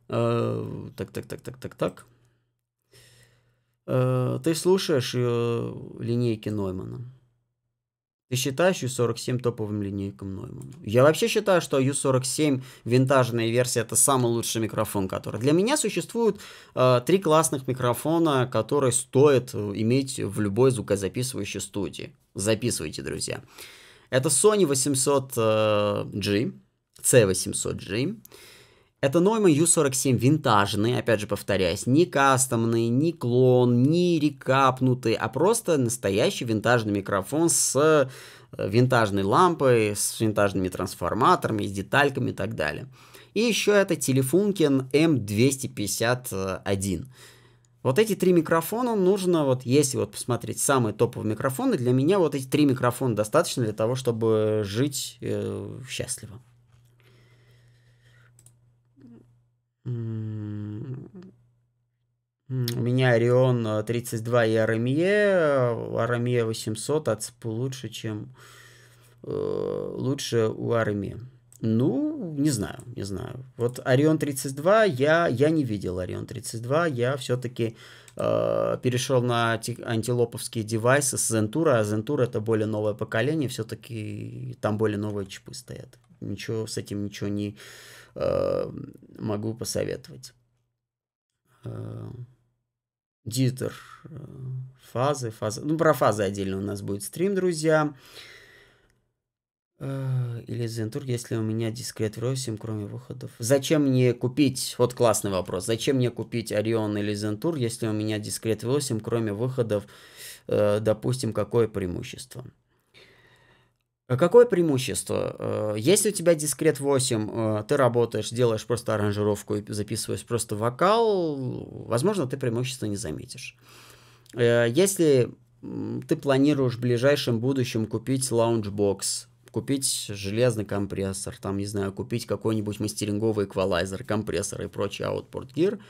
Э, так, так, так, так, так, так. Э, ты слушаешь э, линейки Ноймана? Ты считаешь U47 топовым линейком Neumann? Я вообще считаю, что U47 винтажная версия это самый лучший микрофон, который... Для меня существуют э, три классных микрофона, которые стоит э, иметь в любой звукозаписывающей студии. Записывайте, друзья. Это Sony 800G, э, C800G, это нормы U47 винтажный, опять же повторяюсь, не кастомный, не клон, не рекапнутый, а просто настоящий винтажный микрофон с э, винтажной лампой, с винтажными трансформаторами, с детальками и так далее. И еще это Telefunken M251. Эм вот эти три микрофона нужно, вот если вот посмотреть самые топовые микрофоны, для меня вот эти три микрофона достаточно для того, чтобы жить э, счастливо. У меня Орион 32 э, и Арамье. Арамье 800 от лучше, чем э, лучше у Арамье. Ну, не знаю, не знаю. Вот Орион 32 я, я не видел Орион 32. Я все-таки э, перешел на антилоповские девайсы с Зентура. А Зентура это более новое поколение. Все-таки там более новые чипы стоят. Ничего с этим ничего не... Э, могу посоветовать. Э, Дитер э, фазы, фазы. Ну, про фазы отдельно у нас будет стрим, друзья. Э, или Зентур, если у меня дискрет V8, кроме выходов. Зачем мне купить, вот классный вопрос, зачем мне купить Орион или Зентур, если у меня дискрет V8, кроме выходов, допустим, какое преимущество? Э, какое преимущество? Э, Если у тебя дискрет 8, э, ты работаешь, делаешь просто аранжировку и записываешь просто вокал, возможно, ты преимущество не заметишь. Если ты планируешь в ближайшем будущем купить лаунжбокс, купить железный компрессор, там, не знаю, купить какой-нибудь мастеринговый эквалайзер, компрессор и прочий output gear –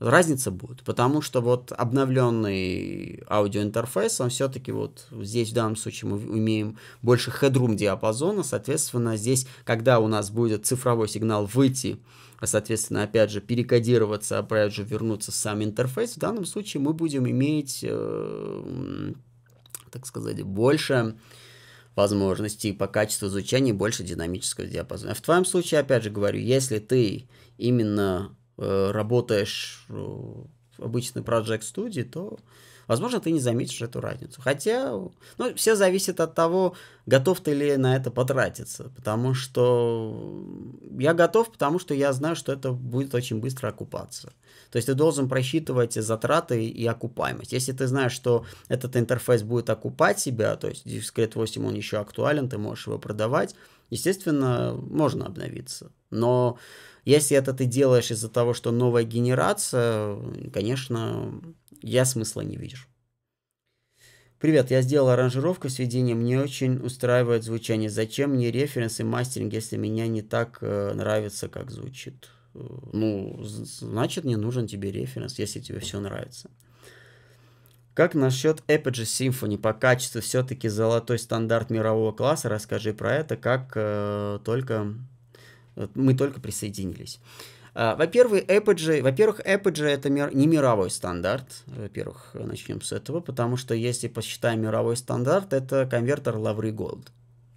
разница будет, потому что вот обновленный аудиоинтерфейс, он все-таки вот здесь в данном случае мы имеем больше хедрум диапазона, соответственно, здесь, когда у нас будет цифровой сигнал выйти, а, соответственно, опять же, перекодироваться, опять же, вернуться в сам интерфейс, в данном случае мы будем иметь, э, так сказать, больше возможностей по качеству звучания, больше динамического диапазона. В твоем случае, опять же говорю, если ты именно Э, работаешь э, в обычной Project студии, то, возможно, ты не заметишь эту разницу. Хотя, ну, все зависит от того, готов ты ли на это потратиться. Потому что э, я готов, потому что я знаю, что это будет очень быстро окупаться. То есть ты должен просчитывать затраты и окупаемость. Если ты знаешь, что этот интерфейс будет окупать себя, то есть Discrete 8 он еще актуален, ты можешь его продавать, Естественно, можно обновиться. Но если это ты делаешь из-за того, что новая генерация, конечно, я смысла не вижу. Привет, я сделал аранжировку сведения, мне очень устраивает звучание. Зачем мне референс и мастеринг, если меня не так э, нравится, как звучит? Э, ну, значит, не нужен тебе референс, если тебе все нравится. Как насчет Apogee Symphony по качеству все-таки золотой стандарт мирового класса? Расскажи про это, как э, только э, мы только присоединились. А, во-первых, Apogee, во-первых, Apogee это мир, не мировой стандарт. Во-первых, начнем с этого, потому что если посчитаем мировой стандарт, это конвертер Lavry Gold,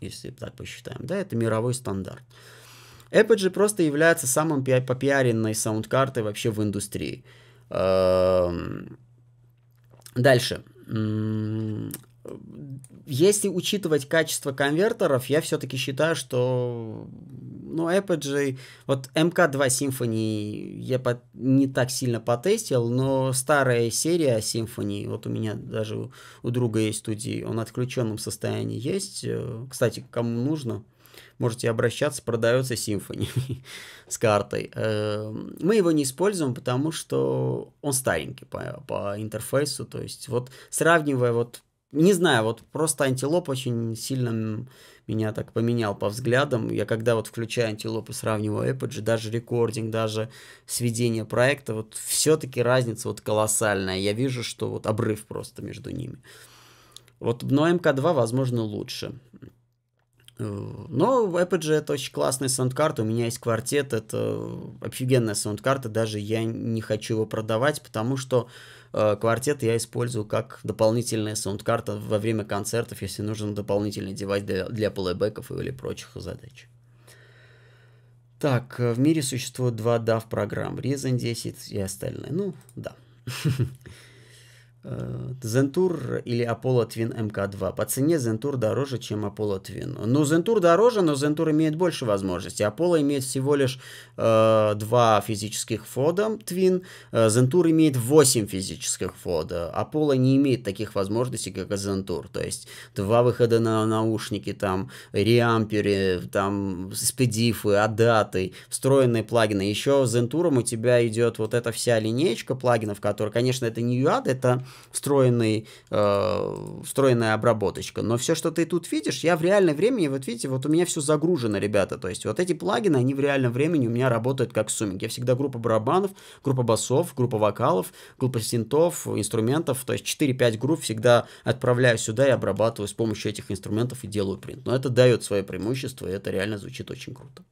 если так посчитаем, да, это мировой стандарт. Apogee просто является самым попиаренной саундкартой вообще в индустрии. Эм, Дальше. Если учитывать качество конвертеров, я все-таки считаю, что ну, Apogee, вот MK2 Symphony я по, не так сильно потестил, но старая серия Symphony, вот у меня даже у, у друга есть студии, он в отключенном состоянии есть. Э, кстати, кому нужно, можете обращаться, продается Symfony с картой. Эм, мы его не используем, потому что он старенький по, по интерфейсу, то есть вот сравнивая вот не знаю, вот просто антилоп очень сильно меня так поменял по взглядам. Я когда вот включаю антилоп и сравниваю Apogee, даже рекординг, даже сведение проекта, вот все-таки разница вот колоссальная. Я вижу, что вот обрыв просто между ними. Вот, но МК-2, возможно, лучше. Э, но Apogee же это очень классная саундкарта, у меня есть квартет, это офигенная саундкарта, даже я не хочу его продавать, потому что э, квартет я использую как дополнительная саундкарта во время концертов, если нужен дополнительный девайс для, для плейбеков или прочих задач. Так, э, в мире существует два DAV программ, Reason 10 и остальные, ну да. Э, Зентур или Apollo Twin МК-2. По цене Зентур дороже, чем Apollo Twin. Ну, Зентур дороже, но Зентур имеет больше возможностей. Apollo имеет всего лишь э, два физических входа Twin. Э, Зентур имеет 8 физических входа. Apollo не имеет таких возможностей, как Зентур. То есть два выхода на наушники, там реамперы, там спидифы, адаты, встроенные плагины. Еще Зентуром у тебя идет вот эта вся линейка плагинов, которые, конечно, это не UAD, это встроенный, э, встроенная обработочка. Но все, что ты тут видишь, я в реальном времени, вот видите, вот у меня все загружено, ребята. То есть вот эти плагины, они в реальном времени у меня работают как сумминг. Я всегда группа барабанов, группа басов, группа вокалов, группа синтов, инструментов. То есть 4-5 групп всегда отправляю сюда и обрабатываю с помощью этих инструментов и делаю принт. Но это дает свое преимущество, и это реально звучит очень круто.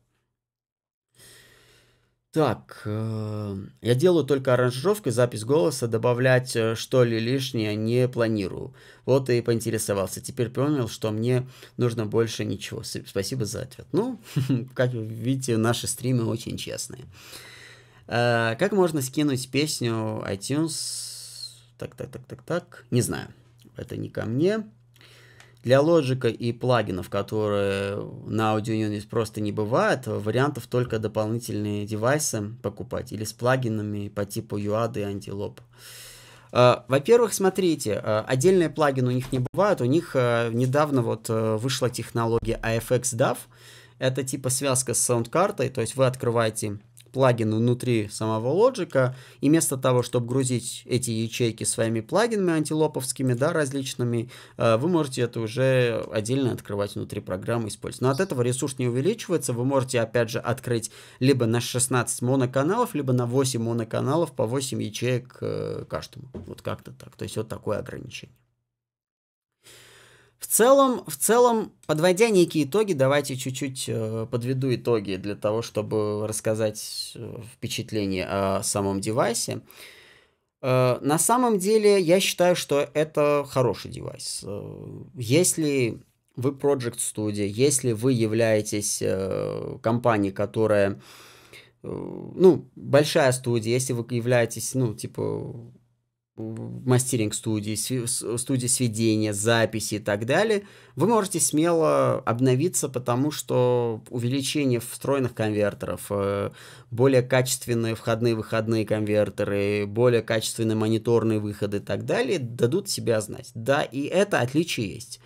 Так, э, я делаю только аранжировку запись голоса, добавлять э, что ли лишнее не планирую. Вот и поинтересовался. Теперь понял, что мне нужно больше ничего. Спасибо за ответ. Ну, как видите, наши стримы очень честные. Э, как можно скинуть песню iTunes? Так, так, так, так, так. Не знаю. Это не ко мне. Для лоджика и плагинов, которые на Audio Unit просто не бывает, вариантов только дополнительные девайсы покупать или с плагинами по типу UAD и Antelope. А, во-первых, смотрите, а, отдельные плагины у них не бывают. У них а, недавно вот вышла технология AFX DAV. Это типа связка с саундкартой, то есть вы открываете плагин внутри самого лоджика, и вместо того, чтобы грузить эти ячейки своими плагинами антилоповскими, да, различными, э, вы можете это уже отдельно открывать внутри программы, использовать. Но от этого ресурс не увеличивается, вы можете, опять же, открыть либо на 16 моноканалов, либо на 8 моноканалов по 8 ячеек э, каждому. Вот как-то так. То есть вот такое ограничение. В целом, в целом, подводя некие итоги, давайте чуть-чуть э, подведу итоги для того, чтобы рассказать э, впечатление о самом девайсе. Э, на самом деле, я считаю, что это хороший девайс. Э, если вы Project Studio, если вы являетесь э, компанией, которая, э, ну, большая студия, если вы являетесь, ну, типа, мастеринг студии, студии сведения, записи и так далее, вы можете смело обновиться, потому что увеличение встроенных конвертеров, э, более качественные входные-выходные конвертеры, более качественные мониторные выходы и так далее дадут себя знать. Да, и это отличие есть.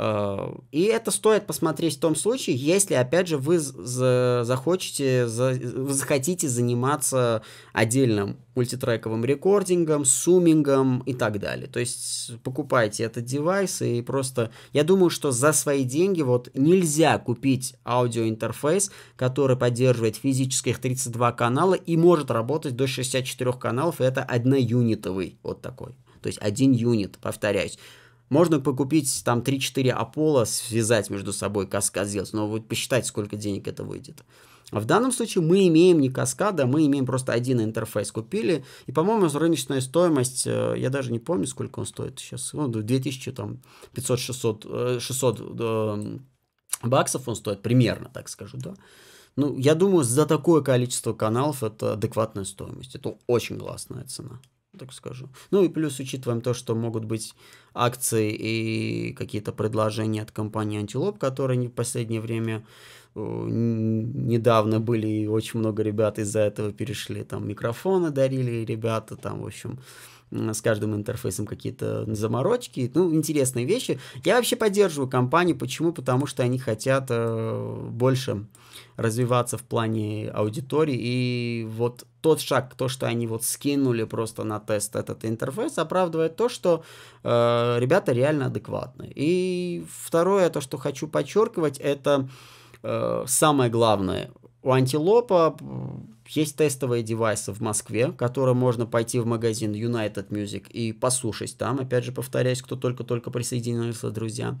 А, и это стоит посмотреть в том случае, если, опять же, вы захочете, вы захотите заниматься отдельным мультитрековым рекордингом, сумингом и так далее. То есть покупайте этот девайс и просто... Я думаю, что за свои деньги вот нельзя купить аудиоинтерфейс, который поддерживает физических 32 канала и может работать до 64 каналов, и это одноюнитовый вот такой. То есть один юнит, повторяюсь. Можно покупить там 3-4 Аполло, связать между собой, каскад сделать, но вот посчитать, сколько денег это выйдет. А в данном случае мы имеем не каскада, мы имеем просто один интерфейс. Купили, и, по-моему, рыночная стоимость, э, я даже не помню, сколько он стоит сейчас, ну, 2000, там, 500, 600, 600 баксов он стоит, примерно, так скажу, да. Ну, я думаю, за такое количество каналов это адекватная стоимость. Это очень классная цена так скажу. Ну и плюс учитываем то, что могут быть акции и какие-то предложения от компании Антилоп, которые в последнее время э, недавно были, и очень много ребят из-за этого перешли. Там микрофоны дарили ребята, там, в общем, с каждым интерфейсом какие-то заморочки, ну, интересные вещи. Я вообще поддерживаю компанию, почему? Потому что они хотят э, больше развиваться в плане аудитории, и вот тот шаг, то, что они вот скинули просто на тест этот интерфейс, оправдывает то, что э, ребята реально адекватны. И второе, то, что хочу подчеркивать, это э, самое главное. У антилопа есть тестовые девайсы в Москве, которые можно пойти в магазин United Music и послушать там. Опять же, повторяюсь, кто только-только присоединился, друзья.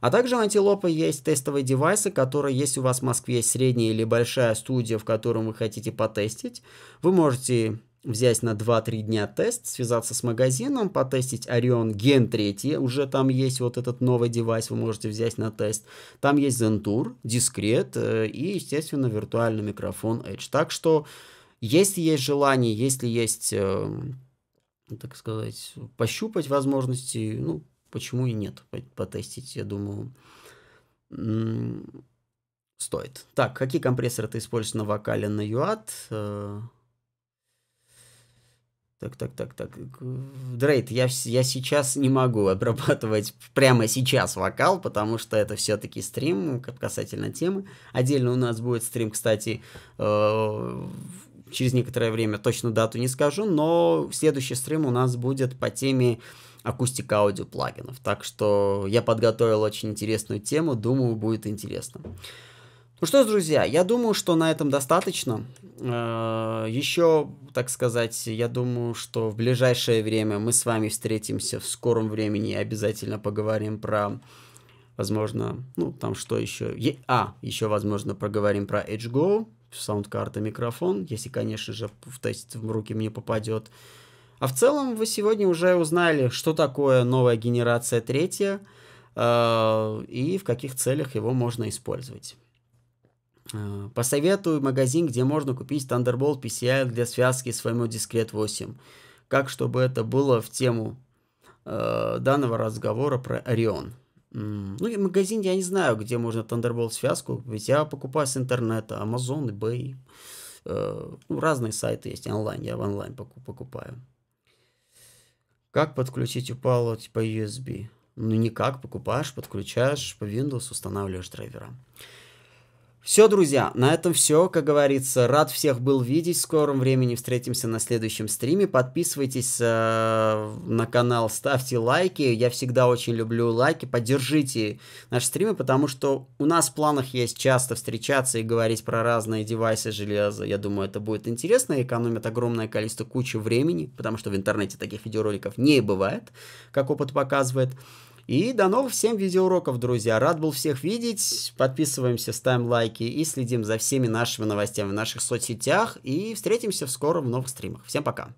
А также у антилопы есть тестовые девайсы, которые, если у вас в Москве есть средняя или большая студия, в котором вы хотите потестить, вы можете взять на 2-3 дня тест, связаться с магазином, потестить Orion Gen 3, уже там есть вот этот новый девайс, вы можете взять на тест. Там есть Zentur, дискрет э, и, естественно, виртуальный микрофон Edge. Так что, если есть желание, если есть, э, так сказать, пощупать возможности, ну, почему и нет, потестить, я думаю, стоит. Так, какие компрессоры ты используешь на вокале на UAT? Так, так, так, так. Дрейд, я, я сейчас не могу обрабатывать прямо сейчас вокал, потому что это все-таки стрим касательно темы. Отдельно у нас будет стрим, кстати, э, через некоторое время, точно дату не скажу, но следующий стрим у нас будет по теме акустика аудио плагинов. Так что я подготовил очень интересную тему, думаю, будет интересно. Ну что ж, друзья, я думаю, что на этом достаточно. Э, еще, так сказать, я думаю, что в ближайшее время мы с вами встретимся в скором времени и обязательно поговорим про, возможно, ну там что еще. Е а, еще, возможно, проговорим про EdgeGo, саундкарта, микрофон, если, конечно же, в, тест в руки мне попадет. А в целом вы сегодня уже узнали, что такое новая генерация третья э и в каких целях его можно использовать. Э, посоветую магазин, где можно купить Thunderbolt PCI для связки с FAMU Discret 8. Как чтобы это было в тему э, данного разговора про Орион. Ну и магазин я не знаю, где можно Thunderbolt связку купить. Я покупаю с интернета, Amazon, eBay. Э, ну, разные сайты есть онлайн, я в онлайн покупаю. Как подключить упало типа USB? Ну никак, покупаешь, подключаешь по Windows, устанавливаешь драйвера. Все, друзья, на этом все, как говорится. Рад всех был видеть. В скором времени встретимся на следующем стриме. Подписывайтесь э, на канал, ставьте лайки. Я всегда очень люблю лайки. Поддержите наши стримы, потому что у нас в планах есть часто встречаться и говорить про разные девайсы железа. Я думаю, это будет интересно. Экономит огромное количество кучи времени, потому что в интернете таких видеороликов не бывает, как опыт показывает. И до новых всем видеоуроков, друзья. Рад был всех видеть. Подписываемся, ставим лайки и следим за всеми нашими новостями в наших соцсетях. И встретимся скоро в новых стримах. Всем пока.